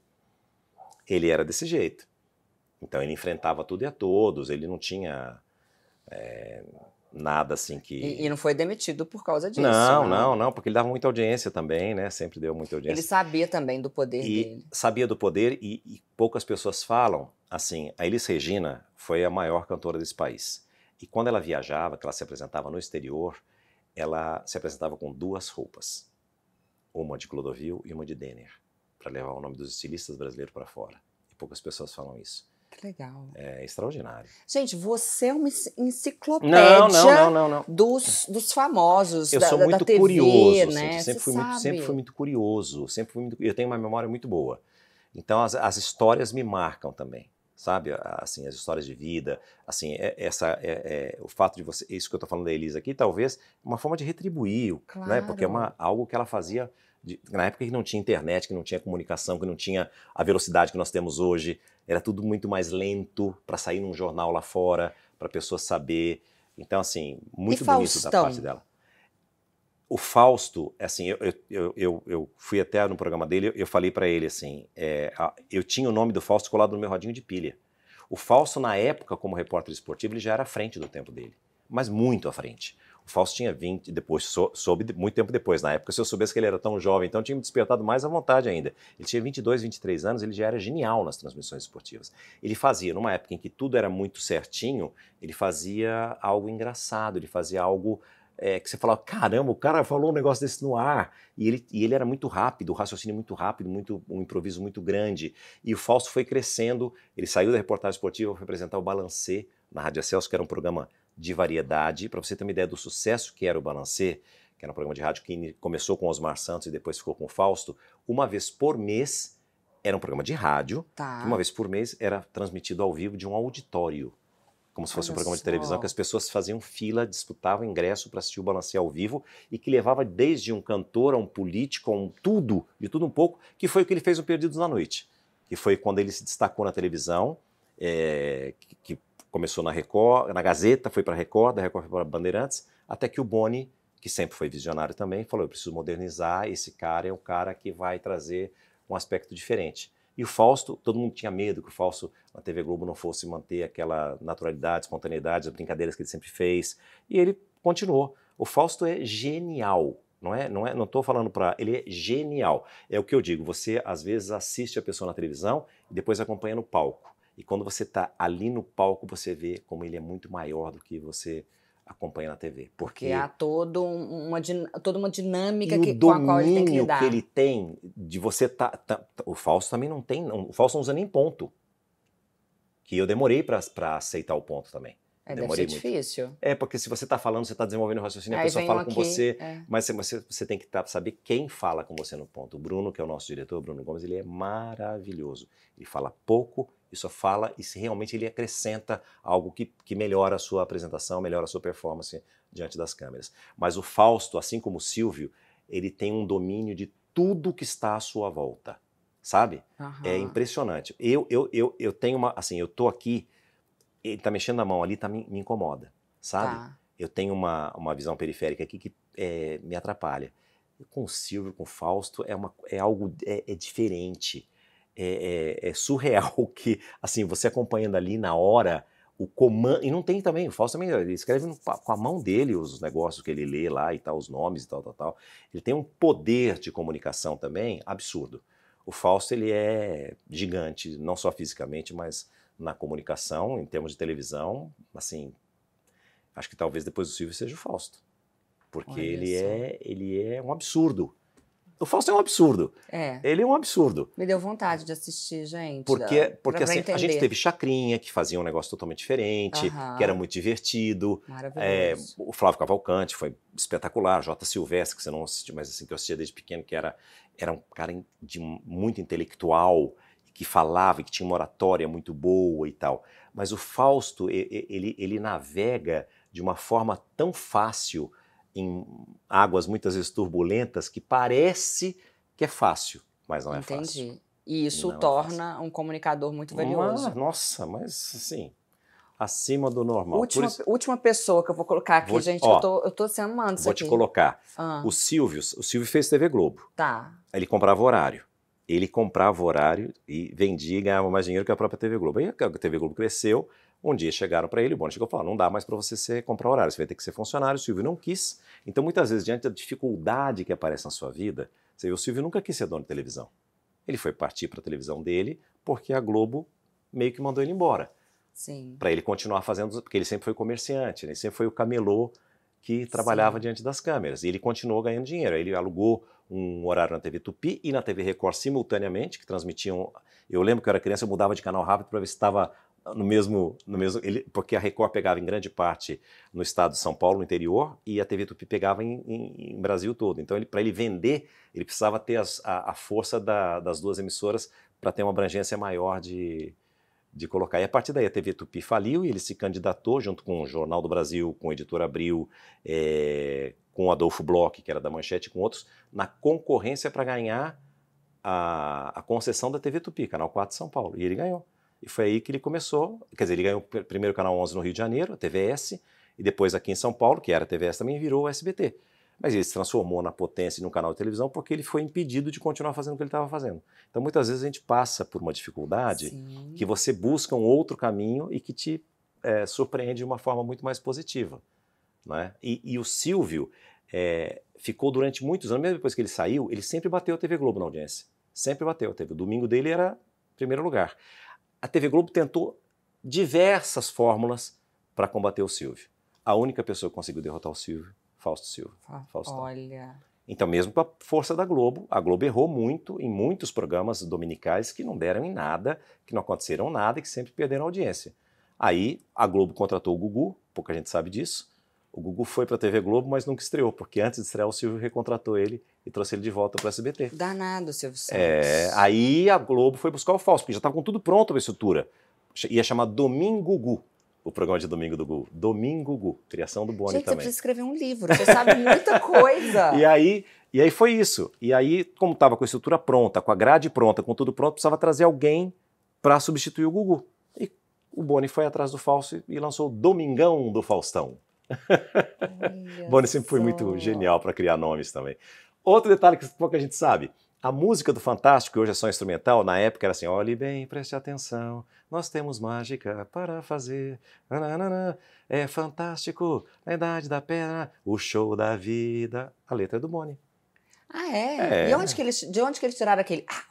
A: Ele era desse jeito. Então ele enfrentava tudo e a todos, ele não tinha... É, nada assim que. E,
B: e, não foi demitido por causa disso. Não, né? não,
A: não, porque ele dava muita audiência também, né? Sempre deu muita audiência. Ele
B: sabia também do poder e
A: dele. Sabia do poder e, e, poucas pessoas falam. Assim, a Elis Regina foi a maior cantora desse país. E quando ela viajava, que ela se apresentava no exterior, ela se apresentava com duas roupas. Uma de Clodovil e uma de Denner, para levar o nome dos estilistas brasileiros para fora. E poucas pessoas falam isso. Que legal. É extraordinário.
B: Gente, você é uma enciclopédia não, não,
A: não, não, Dos, dos famosos. Eu da, sou muito TV, curioso, né? sempre, fui muito, sempre fui muito curioso. Sempre fui muito, eu tenho uma memória muito boa. Então as, as histórias me marcam também sabe? Assim, as histórias de vida, assim, é, essa, é, é, o fato de você, isso que eu estou falando da Elisa aqui, talvez é uma forma de retribuir, claro. né? Porque é uma, algo que ela fazia de, na época que não tinha internet, que não tinha comunicação, que não tinha a velocidade que nós temos hoje, era tudo muito mais lento para sair num jornal lá fora, para a pessoa saber. Então, assim, muito e bonito Faustão? da parte dela. O Fausto, assim, eu, eu, eu, eu fui até no programa dele, eu falei para ele assim, é, eu tinha o nome do Fausto colado no meu rodinho de pilha. O Fausto, na época, como repórter esportivo, ele já era à frente do tempo dele, mas muito à frente. O Fausto tinha 20, depois soube muito tempo depois. Na época, se eu soubesse que ele era tão jovem, então tinha me despertado mais à vontade ainda. Ele tinha 22, 23 anos, ele já era genial nas transmissões esportivas. Ele fazia, numa época em que tudo era muito certinho, ele fazia algo engraçado, ele fazia algo é, que você falava, caramba, o cara falou um negócio desse no ar. E ele, e ele era muito rápido, o raciocínio muito rápido, muito, um improviso muito grande. E o Fausto foi crescendo, ele saiu da reportagem esportiva, foi apresentar o Balancê na Rádio Celso, que era um programa de variedade. Para você ter uma ideia do sucesso que era o Balancê, que era um programa de rádio que começou com Osmar Santos e depois ficou com o Fausto, uma vez por mês era um programa de rádio, tá. uma vez por mês era transmitido ao vivo de um auditório, como se fosse Olha um programa só. de televisão que as pessoas faziam fila, disputavam ingresso para assistir o Balancê ao vivo e que levava desde um cantor a um político, a um tudo, de tudo um pouco, que foi o que ele fez no Perdidos na Noite, que foi quando ele se destacou na televisão, é, que, que começou na Record, na Gazeta, foi para a Record, da Record foi para Bandeirantes, até que o Boni, que sempre foi visionário também, falou: eu preciso modernizar, esse cara é um cara que vai trazer um aspecto diferente. E o Fausto, todo mundo tinha medo que o Fausto na TV Globo não fosse manter aquela naturalidade, espontaneidade, as brincadeiras que ele sempre fez. E ele continuou. O Fausto é genial. Não é, não é, não estou falando para ele é genial. É o que eu digo. Você às vezes assiste a pessoa na televisão e depois acompanha no palco. E quando você está ali no palco, você vê como ele é muito maior do que você acompanha na TV. Porque e há
B: todo uma, toda uma dinâmica que, com a qual ele tem que lidar. O domínio que ele
A: tem de você tá, tá, tá, O falso também não tem. Não, o falso não usa nem ponto. Que eu demorei para aceitar o ponto também. É, demorei deve difícil. Muito. É, porque se você está falando, você está desenvolvendo o raciocínio, Aí a pessoa fala com você, é. mas você, você tem que tá, saber quem fala com você no ponto. O Bruno, que é o nosso diretor, Bruno Gomes, ele é maravilhoso. Ele fala pouco, isso fala e se realmente ele acrescenta algo que, que melhora a sua apresentação, melhora a sua performance diante das câmeras. Mas o Fausto, assim como o Silvio, ele tem um domínio de tudo que está à sua volta, sabe? Uhum. É impressionante. Eu, eu, eu, eu tenho uma, assim, eu tô aqui, ele tá mexendo na mão ali, tá, me, me incomoda, sabe? Tá. Eu tenho uma, uma visão periférica aqui que é, me atrapalha. Com o Silvio, com o Fausto, é, uma, é algo é, é diferente é, é, é surreal que, assim, você acompanhando ali na hora, o comando. E não tem também, o Fausto também ele escreve no, com a mão dele os negócios que ele lê lá e tal, os nomes e tal, tal, tal. Ele tem um poder de comunicação também absurdo. O Fausto ele é gigante, não só fisicamente, mas na comunicação, em termos de televisão, assim, acho que talvez depois do Silvio seja o Fausto, porque ele é ele é um absurdo. O Fausto é um absurdo. É. Ele é um absurdo.
B: Me deu vontade de assistir, gente. Porque, da... porque assim, a gente teve
A: Chacrinha, que fazia um negócio totalmente diferente, que era muito divertido. Maravilhoso. É, o Flávio Cavalcante foi espetacular. Jota Silvestre, que você não assistiu, mas assim, que eu assistia desde pequeno, que era, era um cara de, muito intelectual, que falava, que tinha uma oratória muito boa e tal. Mas o Fausto, ele, ele navega de uma forma tão fácil em águas muitas vezes turbulentas que parece que é fácil, mas não é
B: fácil. Entendi. E isso não é torna é um comunicador muito é? valioso.
A: nossa, mas assim, acima do normal. Última, isso,
B: última pessoa que eu vou colocar aqui, vou, gente, ó, eu, tô, eu tô sendo manso Vou aqui. te
A: colocar. Ah. O Silvio, o Silvio fez TV Globo. Tá. Ele comprava horário. Ele comprava horário e vendia e ganhava mais dinheiro que a própria TV Globo. Aí a TV Globo cresceu, um dia chegaram para ele, o Boni chegou e falou: não dá mais para você ser, comprar horário, você vai ter que ser funcionário. O Silvio não quis. Então, muitas vezes, diante da dificuldade que aparece na sua vida, você vê, o Silvio nunca quis ser dono de televisão. Ele foi partir para a televisão dele porque a Globo meio que mandou ele embora. Sim. Para ele continuar fazendo, porque ele sempre foi comerciante, né? ele sempre foi o camelô que trabalhava Sim. diante das câmeras. E ele continuou ganhando dinheiro. Ele alugou um horário na TV Tupi e na TV Record simultaneamente, que transmitiam. Eu lembro que eu era criança, eu mudava de canal rápido para ver se estava no mesmo, no mesmo ele, porque a Record pegava em grande parte no estado de São Paulo, no interior, e a TV Tupi pegava em, em, em Brasil todo. Então, para ele vender, ele precisava ter as, a, a, força da, das duas emissoras para ter uma abrangência maior de, de colocar. E a partir daí a TV Tupi faliu e ele se candidatou junto com o Jornal do Brasil, com o Editor Abril, é, com o Adolfo Bloch, que era da Manchete, com outros, na concorrência para ganhar a, a concessão da TV Tupi, Canal 4 São Paulo. E ele ganhou. E foi aí que ele começou, quer dizer, ele ganhou o primeiro Canal 11 no Rio de Janeiro, a TVS, e depois aqui em São Paulo, que era a TVS também, virou o SBT. Mas ele se transformou na potência e num canal de televisão porque ele foi impedido de continuar fazendo o que ele estava fazendo. Então, muitas vezes a gente passa por uma dificuldade Sim. que você busca um outro caminho e que te é, surpreende de uma forma muito mais positiva. Né? E, e o Silvio é, ficou durante muitos anos, mesmo depois que ele saiu, ele sempre bateu a TV Globo na audiência. Sempre bateu. a TV. O domingo dele era primeiro lugar a TV Globo tentou diversas fórmulas para combater o Silvio. A única pessoa que conseguiu derrotar o Silvio, Fausto Silva.
B: Olha.
A: Então, mesmo com a força da Globo, a Globo errou muito em muitos programas dominicais que não deram em nada, que não aconteceram nada e que sempre perderam audiência. Aí a Globo contratou o Gugu, pouca gente sabe disso, o Gugu foi para a TV Globo, mas nunca estreou, porque antes de estrear, o Silvio recontratou ele e trouxe ele de volta para o SBT.
B: Danado, Silvio Santos.
A: É, aí a Globo foi buscar o falso, porque já estava com tudo pronto a estrutura. Ia chamar Domingo Gugu o programa de domingo do Gu. Domingo Gu, criação do Boni Gente, também. Você precisa
B: escrever um livro, você sabe muita
A: coisa. e aí, e aí foi isso. E aí, como estava com a estrutura pronta, com a grade pronta, com tudo pronto, precisava trazer alguém para substituir o Gugu. E o Boni foi atrás do Falso e lançou Domingão do Faustão. Bonnie sempre foi muito genial para criar nomes também. Outro detalhe que pouca gente sabe. A música do Fantástico, que hoje é só instrumental, na época era assim: olhe bem, preste atenção, nós temos mágica para fazer. Nananana, é fantástico, na idade da pedra, o show da vida. A letra é do Boni. Ah, é? é. E onde
B: que eles, de onde que eles tiraram aquele? Ah,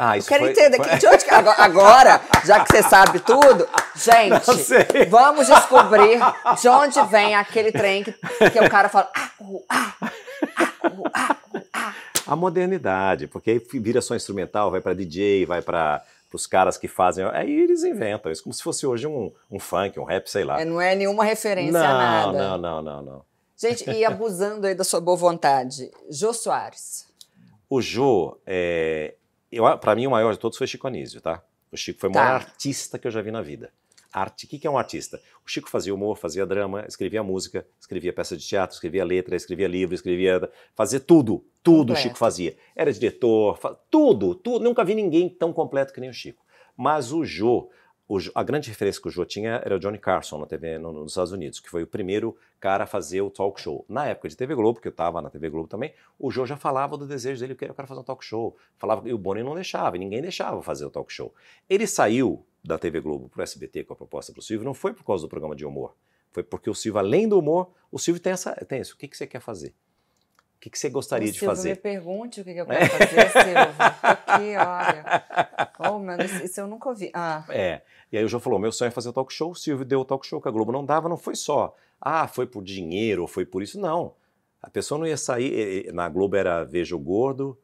A: ah, isso eu quero foi, entender foi... Que, de onde, agora,
B: já que você sabe tudo, gente, vamos descobrir de onde vem aquele trem que, que o cara fala. Ah, uh, ah, ah,
A: uh, ah. A modernidade, porque aí vira só instrumental, vai para DJ, vai para os caras que fazem. Aí eles inventam isso, como se fosse hoje um, um funk, um rap, sei lá. É,
B: não é nenhuma referência não, a nada. Não,
A: não, não, não.
B: Gente, e abusando aí da sua boa vontade, Jô Soares.
A: O Jô, é, para mim, o maior de todos foi Chico Anísio, tá? O Chico foi o tá. maior artista que eu já vi na vida. Arte. O que é um artista? O Chico fazia humor, fazia drama, escrevia música, escrevia peça de teatro, escrevia letra, escrevia livro, escrevia. fazia tudo. Tudo o Chico fazia. Era diretor, faz... tudo, tudo. Nunca vi ninguém tão completo que nem o Chico. Mas o Jo o, a grande referência que o Joe tinha era o Johnny Carson na TV no, nos Estados Unidos, que foi o primeiro cara a fazer o talk show. Na época de TV Globo, que eu estava na TV Globo também, o Joe já falava do desejo dele, que era o cara fazer um talk show. Falava e o Boni não deixava, e ninguém deixava fazer o talk show. Ele saiu da TV Globo para o SBT com a proposta para o Silvio, não foi por causa do programa de humor. Foi porque o Silvio, além do humor, o Silvio tem essa. Tem isso. O que, que você quer fazer? O que, que você gostaria o de Silvio, fazer? me pergunte o que, que eu é. quero fazer, Silvio. Aqui,
B: olha. Oh, meu Deus, isso eu nunca ouvi. Ah.
A: É. E aí o João falou: meu sonho é fazer o talk show. O Silvio deu o talk show que a Globo não dava, não foi só. Ah, foi por dinheiro, foi por isso. Não. A pessoa não ia sair. Na Globo era Veja o Gordo.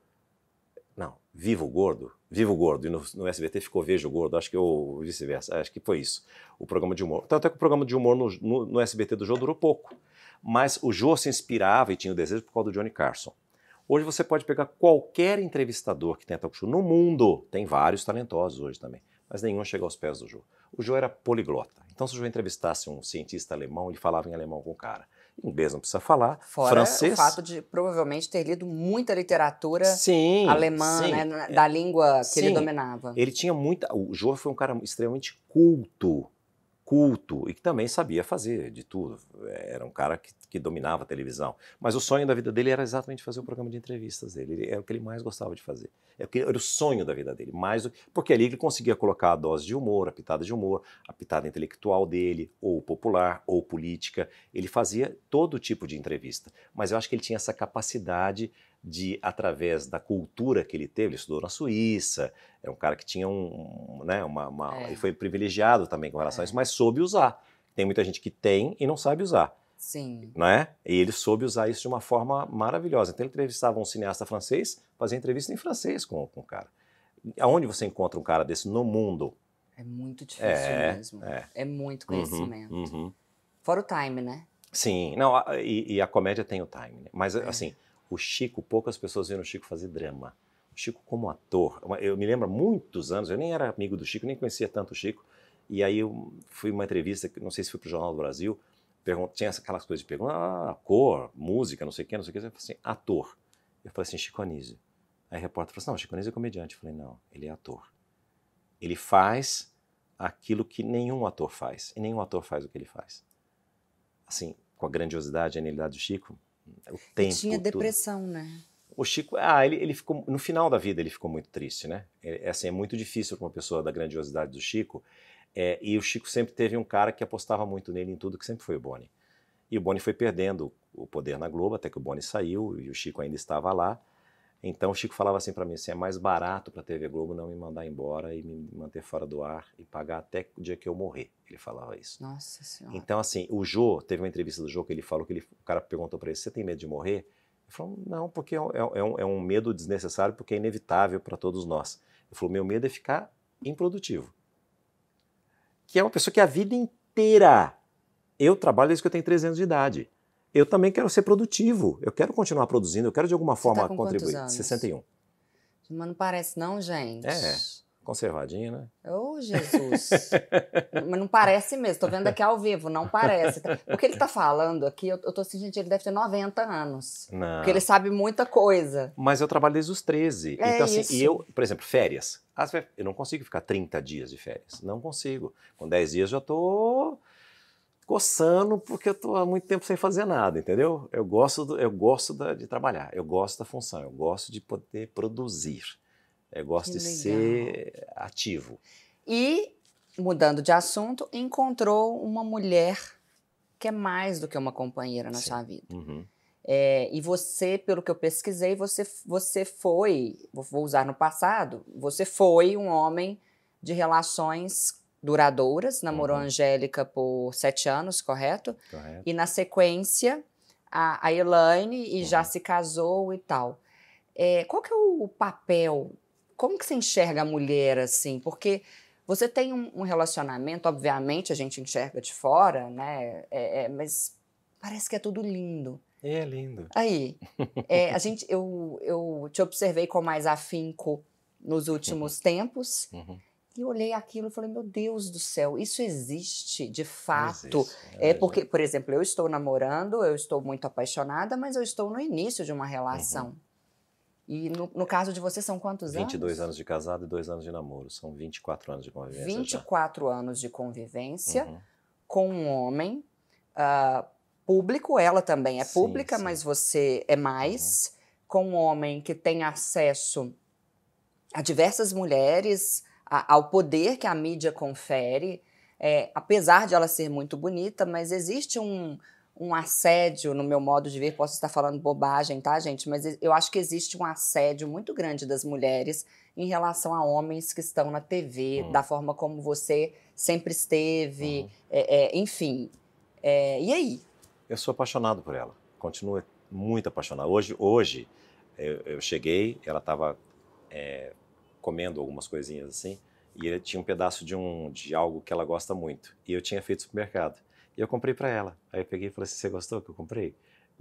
A: Não, Viva o Gordo. Viva o Gordo. E no, no SBT ficou Veja o Gordo. Acho que eu vice-versa. Acho que foi isso. O programa de humor. Tanto é que o programa de humor no, no, no SBT do João durou pouco mas o Joe se inspirava e tinha o desejo por causa do Johnny Carson. Hoje você pode pegar qualquer entrevistador que tenha talk show no mundo, tem vários talentosos hoje também, mas nenhum chega aos pés do Joe. O Joe era poliglota. Então se o Joe entrevistasse um cientista alemão, ele falava em alemão com o cara. Inglês não precisa falar, Fora francês. o fato
B: de provavelmente ter lido muita literatura sim, alemã, sim. Né, da língua que sim. ele dominava.
A: Ele tinha muita. O Joe foi um cara extremamente culto culto e que também sabia fazer de tudo. Era um cara que, que, dominava a televisão. Mas o sonho da vida dele era exatamente fazer o programa de entrevistas dele. Ele, era é o que ele mais gostava de fazer. É era, era o sonho da vida dele. Mais do, porque ali ele conseguia colocar a dose de humor, a pitada de humor, a pitada intelectual dele, ou popular, ou política. Ele fazia todo tipo de entrevista. Mas eu acho que ele tinha essa capacidade de, através da cultura que ele teve, ele estudou na Suíça, era um cara que tinha um, né, uma, uma é. ele foi privilegiado também com relação é. a isso, mas soube usar. Tem muita gente que tem e não sabe usar. Sim. é E ele soube usar isso de uma forma maravilhosa. Então ele entrevistava um cineasta francês, fazia entrevista em francês com, com o cara. Aonde você encontra um cara desse no mundo? É muito difícil é, mesmo. É. é. muito uhum, conhecimento. Uhum, uhum.
B: Fora o time, né?
A: Sim, não, a, e, e, a comédia tem o time, né? Mas é. assim, o Chico, poucas pessoas viram o Chico fazer drama. O Chico como ator, eu me lembro muitos anos, eu nem era amigo do Chico, nem conhecia tanto o Chico, e aí eu fui uma entrevista, não sei se foi para o Jornal do Brasil, tinha aquelas coisas de perguntar, ah, cor, música, não sei o que, não sei o que, eu falei assim, ator. Eu falei assim, Chico Anísio. Aí o repórter falou assim, não, Chico Anísio é comediante. Eu falei, não, ele é ator. Ele faz aquilo que nenhum ator faz, e nenhum ator faz o que ele faz. Assim, com a grandiosidade e a genialidade do Chico, o tempo. E tinha depressão, tudo. né? O Chico, ah, ele, ele ficou no final da vida ele ficou muito triste, né? É, é assim, é muito difícil para uma pessoa da grandiosidade do Chico. É, e o Chico sempre teve um cara que apostava muito nele em tudo, que sempre foi o Boni. E o Boni foi perdendo o poder na Globo até que o Boni saiu e o Chico ainda estava lá. Então o Chico falava assim para mim, assim, é mais barato para a TV Globo não me mandar embora e me manter fora do ar e pagar até o dia que eu morrer. Ele falava isso. Nossa Senhora. Então assim, o Jô, teve uma entrevista do Jô que ele falou que ele, o cara perguntou para ele, você tem medo de morrer? Ele falou, não, porque é, é, é, um, é um medo desnecessário porque é inevitável para todos nós. Ele falou, meu medo é ficar improdutivo. Que é uma pessoa que a vida inteira... Eu trabalho desde que eu tenho 300 anos de idade eu também quero ser produtivo, eu quero continuar produzindo, eu quero de alguma tá forma tá com contribuir. Anos? 61.
B: Mas não parece, não, gente. É.
A: conservadinho, né? Ô, oh, Jesus! Mas não
B: parece mesmo, tô vendo aqui ao vivo, não parece. O que ele tá falando aqui, eu, eu tô assim, gente, ele deve ter 90 anos. Não. Porque ele sabe muita coisa.
A: Mas eu trabalho desde os 13. É então, assim, isso. e eu, por exemplo, férias. Eu não consigo ficar 30 dias de férias. Não consigo. Com 10 dias já tô coçando porque eu estou há muito tempo sem fazer nada, entendeu? Eu gosto, do, eu gosto da, de trabalhar, eu gosto da função, eu gosto de poder produzir, eu gosto que de legal. ser ativo.
B: E, mudando de assunto, encontrou uma mulher que é mais do que uma companheira na Sim. sua vida. Uhum. É, e você, pelo que eu pesquisei, você, você foi, vou usar no passado, você foi um homem de relações duradouras. Namorou uhum. a Angélica por sete anos, correto? correto. E na sequência, a, a Elaine e uhum. já se casou e tal. É, qual que é o, papel? Como que você enxerga a mulher assim? Porque você tem um, um relacionamento, obviamente a gente enxerga de fora, né? É, é, mas parece que é tudo lindo. É lindo. Aí, é, a gente, eu, eu te observei com mais afinco nos últimos uhum. tempos. Uhum. E olhei aquilo e falei, meu Deus do céu, isso existe de fato. Existe, é, é porque, por exemplo, eu estou namorando, eu estou muito apaixonada, mas eu estou no início de uma relação. Uhum. E no, no, caso de você, são quantos 22 anos?
A: 22 anos de casado e 2 anos de namoro. São 24 anos de convivência.
B: 24 já. anos de convivência uhum. com um homem uh, público. Ela também é sim, pública, sim. mas você é mais. Uhum. Com um homem que tem acesso a diversas mulheres, a, ao poder que a mídia confere, é, apesar de ela ser muito bonita, mas existe um, um assédio, no meu modo de ver, posso estar falando bobagem, tá, gente? Mas eu acho que existe um assédio muito grande das mulheres em relação a homens que estão na TV, uhum. da forma como você sempre esteve, uhum. é, é, enfim. É, e aí?
A: Eu sou apaixonado por ela, continuo muito apaixonado. Hoje, hoje eu, eu cheguei, ela estava é, comendo algumas coisinhas assim, e ele tinha um pedaço de um de algo que ela gosta muito. E eu tinha feito supermercado. E eu comprei para ela. Aí eu peguei e falei assim: "Você gostou que eu comprei?"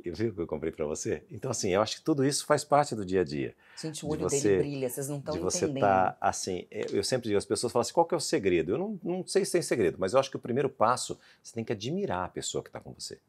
A: Eu vi o que eu comprei para você? Então, assim, eu acho que tudo isso faz parte do dia a dia. Gente, o olho de você, dele brilha, vocês não estão entendendo. De você tá, assim, eu sempre digo, as pessoas falam assim, qual que é o segredo? Eu não, não sei se tem segredo, mas eu acho que o primeiro passo, você tem que admirar a pessoa que está com você.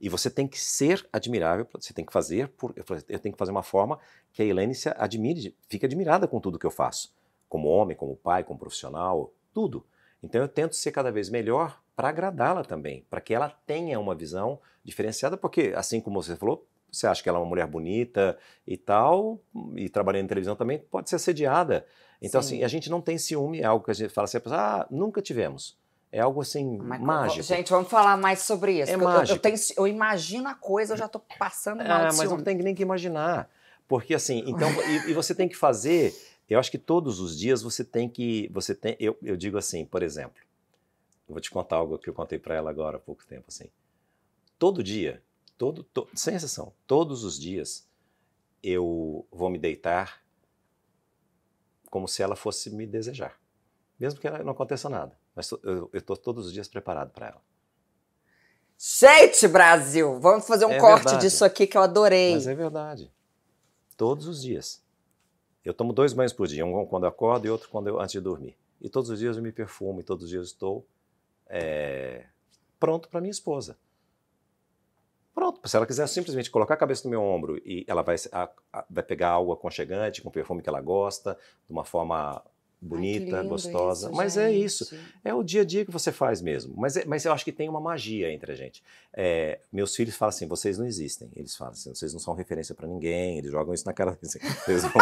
A: E você tem que ser admirável, você tem que fazer, por, eu tenho que fazer uma forma que a Helene se admire, fique admirada com tudo que eu faço, como homem, como pai, como profissional, tudo. Então eu tento ser cada vez melhor para agradá-la também, para que ela tenha uma visão diferenciada, porque assim como você falou, você acha que ela é uma mulher bonita e tal, e trabalhando em televisão também, pode ser assediada. Então, Sim. assim, a gente não tem ciúme, é algo que a gente fala sempre, assim, ah, nunca tivemos. É algo assim, Mas, mágico. Gente,
B: vamos falar mais sobre isso. É mágico. Eu, eu, tenho, eu, imagino a coisa, eu já estou passando mal. É, mas ciúme. não tem
A: nem que imaginar. Porque assim, então, e, e, você tem que fazer. Eu acho que todos os dias você tem que. Você tem, eu, eu digo assim, por exemplo, eu vou te contar algo que eu contei para ela agora há pouco tempo. assim. Todo dia, todo, to, sem exceção, todos os dias, eu vou me deitar como se ela fosse me desejar. Mesmo que não aconteça nada. Mas eu estou todos os dias preparado para ela. Gente, Brasil, vamos fazer um é corte verdade. disso
B: aqui que eu adorei. Mas é verdade.
A: Todos os dias. Eu tomo dois banhos por dia, um quando eu acordo e outro quando eu, antes de dormir. E todos os dias eu me perfumo e todos os dias estou é, pronto para minha esposa. Pronto, se ela quiser simplesmente colocar a cabeça no meu ombro e ela vai, a, a, vai pegar algo aconchegante, com perfume que ela gosta, de uma forma bonita, Ai, gostosa. Isso, mas gente. é isso. É o dia a dia que você faz mesmo. Mas, é, mas eu acho que tem uma magia entre a gente. É, meus filhos falam assim: vocês não existem. Eles falam assim: vocês não são referência para ninguém. Eles jogam isso na cara. Assim, vocês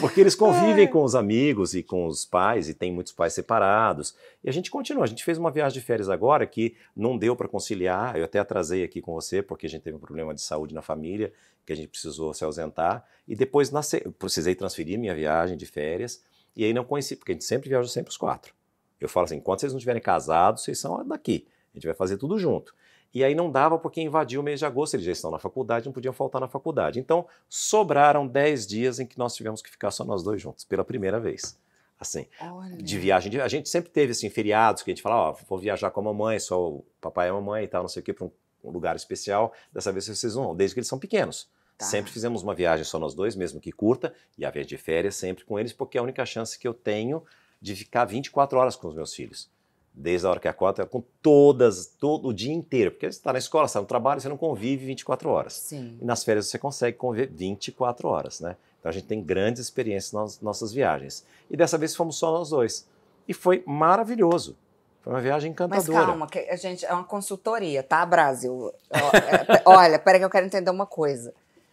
A: Porque eles convivem é. com os amigos e com os pais, e tem muitos pais separados. E a gente continua. A gente fez uma viagem de férias agora que não deu para conciliar. Eu até atrasei aqui com você, porque a gente teve um problema de saúde na família que a gente precisou se ausentar. E depois nasce... precisei transferir minha viagem de férias. E aí não conheci, porque a gente sempre viaja sempre os quatro. Eu falo assim, enquanto vocês não estiverem casados, vocês são daqui. A gente vai fazer tudo junto. E aí não dava porque invadiu o mês de agosto, eles já estão na faculdade, não podiam faltar na faculdade. Então, sobraram dez dias em que nós tivemos que ficar só nós dois juntos, pela primeira vez. Assim, Olha. de viagem. a gente sempre teve, assim, feriados, que a gente fala, oh, vou viajar com a mamãe, só o papai e a mamãe e tal, não sei o quê, para um lugar especial. Dessa vez vocês vão, desde que eles são pequenos. Tá. Sempre fizemos uma viagem só nós dois, mesmo que curta, e a viagem de férias sempre com eles, porque é a única chance que eu tenho de ficar 24 horas com os meus filhos. Desde a hora que acorda, com todas, todo o dia inteiro. Porque você está na escola, está no trabalho, você não convive 24 horas. Sim. E nas férias você consegue conviver 24 horas, né? Então a gente tem grandes experiências nas nossas viagens. E dessa vez fomos só nós dois. E foi maravilhoso. Foi uma viagem encantadora. Mas calma,
B: que a gente é uma consultoria, tá, Brasil? É, olha, peraí que eu quero entender uma coisa.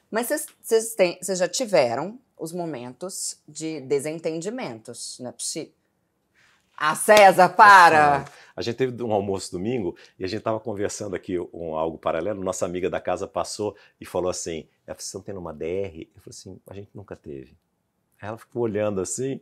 B: Mas vocês já tiveram os momentos de desentendimentos, né? é A ah, César, para!
A: É a gente teve um almoço domingo e a gente estava conversando aqui um, algo paralelo. Nossa amiga da casa passou e falou assim: é, vocês estão tendo uma DR? Eu falei assim: a gente nunca teve. Aí ela ficou olhando assim.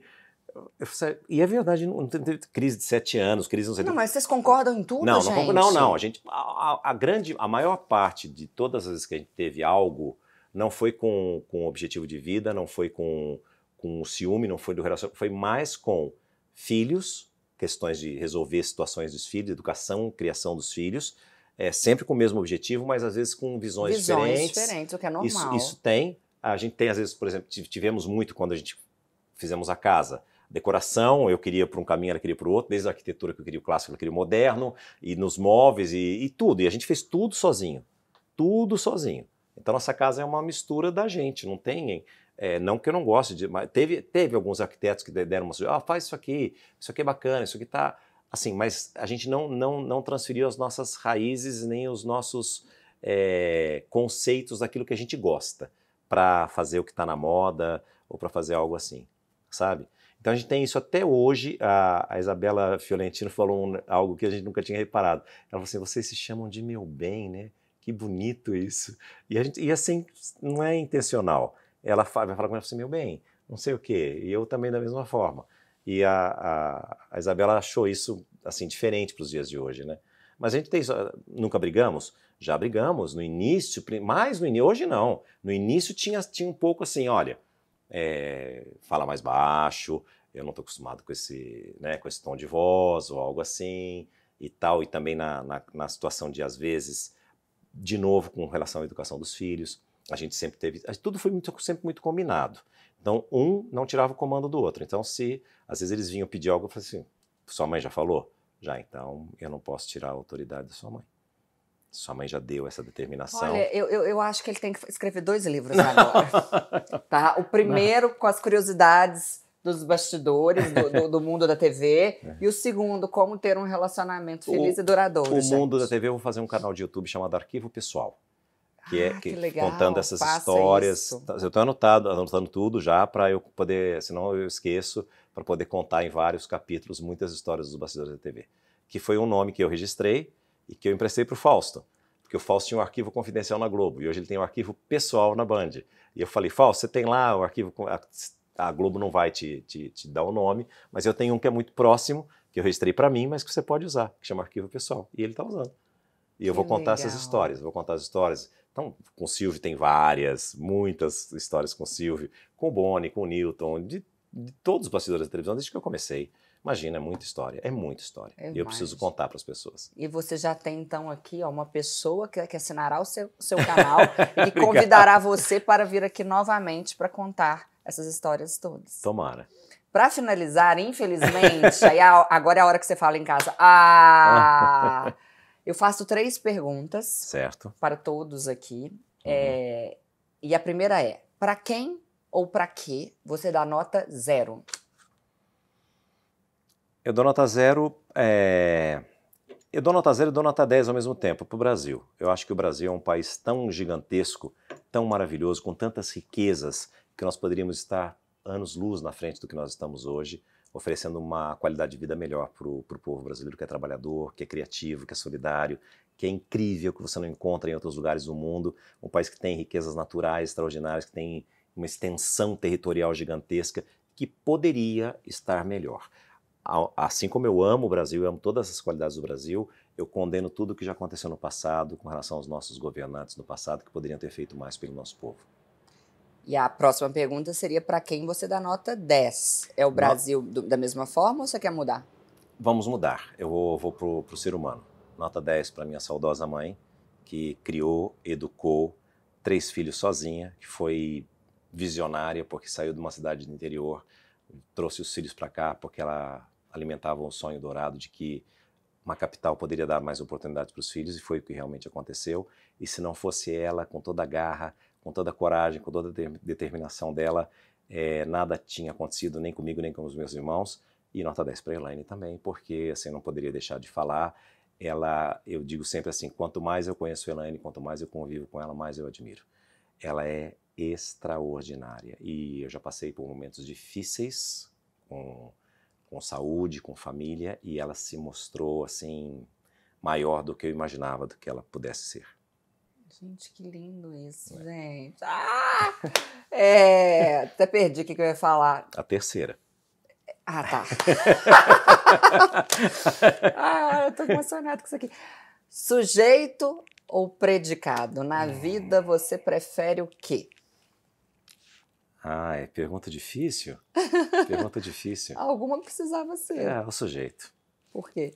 A: Falei, e é verdade, não teve crise de sete anos, crise não sei Não, mas
B: vocês concordam em tudo, não, gente? Não, não, não. A, gente,
A: a, a, grande, a maior parte de todas as vezes que a gente teve algo não foi com, com objetivo de vida, não foi com, com ciúme, não foi do relacionamento, foi mais com filhos, questões de resolver situações dos filhos, educação, criação dos filhos, é, sempre com o mesmo objetivo, mas às vezes com visões, visões diferentes. Visões diferentes, o que é normal. Isso, isso tem. A gente tem, às vezes, por exemplo, tivemos muito quando a gente fizemos a casa decoração, eu queria para um caminho, ela queria para o outro, desde a arquitetura que eu queria o clássico, ela queria o moderno, e nos móveis e, e, tudo. E a gente fez tudo sozinho. Tudo sozinho. Então, nossa casa é uma mistura da gente, não tem. É, não que eu não goste de. Mas teve, teve alguns arquitetos que deram uma sugestão: ah, faz isso aqui, isso aqui é bacana, isso aqui tá. Assim, mas a gente não, não, não transferiu as nossas raízes nem os nossos é, conceitos daquilo que a gente gosta para fazer o que está na moda ou para fazer algo assim, sabe? Então a gente tem isso até hoje. A, a Isabela Fiorentino falou um, algo que a gente nunca tinha reparado. Ela falou assim: vocês se chamam de meu bem, né? que bonito isso. E, a gente, e assim, não é intencional. Ela fala, vai falar com ela assim, meu bem, não sei o quê. E eu também da mesma forma. E a, a, a Isabela achou isso, assim, diferente para os dias de hoje, né? Mas a gente tem, nunca brigamos? Já brigamos no início, mais no início, hoje não. No início tinha, tinha um pouco assim, olha, é, fala mais baixo, eu não estou acostumado com esse, né, com esse tom de voz ou algo assim e tal. E também na, na, na situação de, às vezes, de novo com relação à educação dos filhos. A gente sempre teve, tudo foi muito, sempre muito combinado. Então um não tirava o comando do outro. Então se às vezes eles vinham pedir algo, eu falei assim: sua mãe já falou, já então eu não posso tirar a autoridade da sua mãe. Sua mãe já deu essa determinação. Olha,
B: eu, eu, eu acho que ele tem que escrever dois livros agora. tá? O primeiro não. com as curiosidades dos bastidores, do, do, do mundo da TV. É. E o segundo, como ter um relacionamento feliz o, e duradouro. O gente. mundo da
A: TV, eu vou fazer um canal de YouTube chamado Arquivo Pessoal. Que é ah, é que, que legal. contando essas Passa histórias. Isso. Tá, eu estou anotado, anotando tudo já para eu poder, senão eu esqueço, para poder contar em vários capítulos muitas histórias dos bastidores da TV. Que foi um nome que eu registrei e que eu emprestei para o Fausto porque o Fausto tinha um arquivo confidencial na Globo e hoje ele tem um arquivo pessoal na Band. E eu falei, Fausto, você tem lá o arquivo a Globo não vai te, te, te dar o nome, mas eu tenho um que é muito próximo, que eu registrei para mim, mas que você pode usar, que chama Arquivo Pessoal, e ele está usando. E eu que vou contar legal. essas histórias, vou contar as histórias. Então, com o Silvio tem várias, muitas histórias com o Silvio, com o Boni, com o Newton, de, de todos os bastidores da televisão, desde que eu comecei. Imagina, é muita história, é muita história. É e eu preciso contar para as pessoas.
B: E você já tem, então, aqui ó, uma pessoa que, que assinará o seu, seu canal e convidará você para vir aqui novamente para contar essas histórias todas. Tomara. Para finalizar, infelizmente, aí a, agora é a hora que você fala em casa. Ah! eu faço três perguntas. Certo. Para todos aqui. Uhum. É, e a primeira é: para quem ou para que você dá nota zero?
A: Eu dou nota zero. É... Eu dou nota zero e dou nota 10 ao mesmo tempo para o Brasil. Eu acho que o Brasil é um país tão gigantesco, tão maravilhoso, com tantas riquezas que nós poderíamos estar anos-luz na frente do que nós estamos hoje, oferecendo uma qualidade de vida melhor para o povo brasileiro que é trabalhador, que é criativo, que é solidário, que é incrível, que você não encontra em outros lugares do mundo. Um país que tem riquezas naturais extraordinárias, que tem uma extensão territorial gigantesca, que poderia estar melhor. Assim como eu amo o Brasil, eu amo todas as qualidades do Brasil, eu condeno tudo o que já aconteceu no passado com relação aos nossos governantes no passado que poderiam ter feito mais pelo nosso povo.
B: E a próxima pergunta seria para quem você dá nota 10? É o Brasil do, da mesma forma ou você quer mudar?
A: Vamos mudar. Eu vou, vou para o ser humano. Nota 10 para minha saudosa mãe, que criou, educou três filhos sozinha, que foi visionária porque saiu de uma cidade do interior, trouxe os filhos para cá porque ela alimentava um sonho dourado de que uma capital poderia dar mais oportunidades para os filhos e foi o que realmente aconteceu. E se não fosse ela, com toda a garra, com toda a coragem, com toda a determinação dela, é, nada tinha acontecido nem comigo nem com os meus irmãos e nota 10 para Elaine também, porque assim não poderia deixar de falar. Ela, eu digo sempre assim, quanto mais eu conheço Elaine, quanto mais eu convivo com ela, mais eu admiro. Ela é extraordinária e eu já passei por momentos difíceis com, com saúde, com família e ela se mostrou assim maior do que eu imaginava do que ela pudesse ser.
B: Gente, que lindo isso, é. gente. Ah! É, até perdi o que, que eu ia falar.
A: A terceira. Ah, tá. ah, eu tô emocionado
B: com isso aqui. Sujeito ou predicado? Na hum. vida você prefere o quê?
A: Ah, é pergunta difícil.
B: pergunta difícil. Alguma precisava ser. É, o
A: sujeito. Por quê?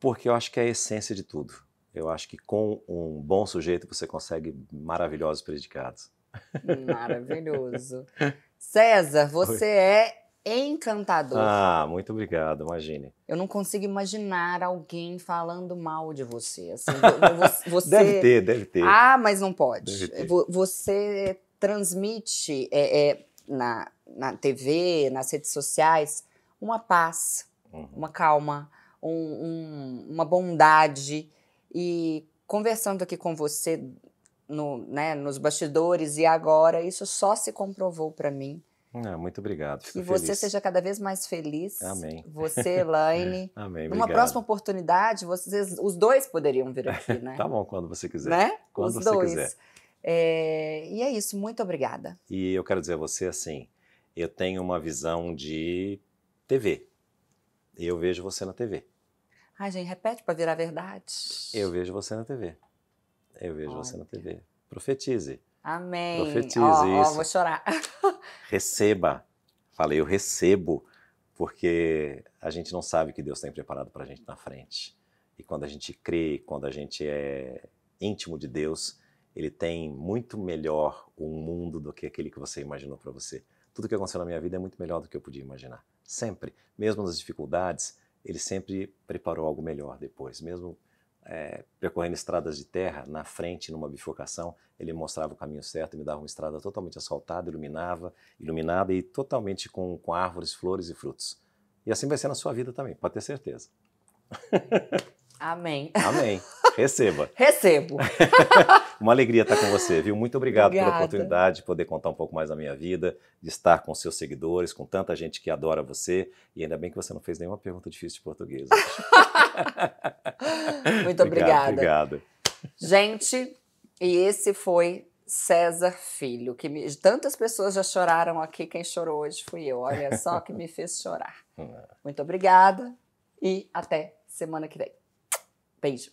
A: Porque eu acho que é a essência de tudo. Eu acho que com um bom sujeito você consegue maravilhosos predicados.
B: Maravilhoso. César, você Oi. é encantador. Ah,
A: muito obrigado, imagine.
B: Eu não consigo imaginar alguém falando mal de você. Assim, você... deve ter, deve ter. Ah, mas não pode. Você transmite é, é, na, na TV, nas redes sociais, uma paz, uhum. uma calma, um, um, uma bondade e conversando aqui com você no, né, nos bastidores e agora, isso só se comprovou para mim.
A: Ah, muito obrigado. Que você seja
B: cada vez mais feliz. Amém. Você, Elaine. Amém. Numa obrigado. próxima oportunidade, vocês, os dois poderiam vir
A: aqui, né? tá bom, quando você quiser. Né? Quando os você dois. quiser.
B: É... E é isso, muito obrigada.
A: E eu quero dizer a você assim: eu tenho uma visão de TV. Eu vejo você na TV.
B: Ai, gente, repete para virar verdade.
A: Eu vejo você na TV. Eu vejo Olha. você na TV. Profetize. Amém. Profetize oh, isso. Oh, vou
B: chorar.
A: Receba. Falei, eu recebo, porque a gente não sabe o que Deus tem preparado para a gente na frente. E quando a gente crê, quando a gente é íntimo de Deus, ele tem muito melhor o um mundo do que aquele que você imaginou para você. Tudo que aconteceu na minha vida é muito melhor do que eu podia imaginar. Sempre. Mesmo nas dificuldades, ele sempre preparou algo melhor depois. Mesmo é, percorrendo estradas de terra, na frente, numa bifurcação, ele mostrava o caminho certo, me dava uma estrada totalmente asfaltada, iluminava, iluminada e totalmente com, com árvores, flores e frutos. E assim vai ser na sua vida também, pode ter certeza. Amém. Amém. Receba.
B: Recebo.
A: Uma alegria estar com você, viu? Muito obrigado Obrigada. pela oportunidade de poder contar um pouco mais da minha vida, de estar com seus seguidores, com tanta gente que adora você. E ainda bem que você não fez nenhuma pergunta difícil de português. Né? Muito obrigado, obrigada. Obrigado.
B: Gente, e esse foi César Filho, que me... tantas pessoas já choraram aqui, quem chorou hoje fui eu. Olha só que me fez chorar. Hum. Muito obrigada e até semana que vem. Beijo.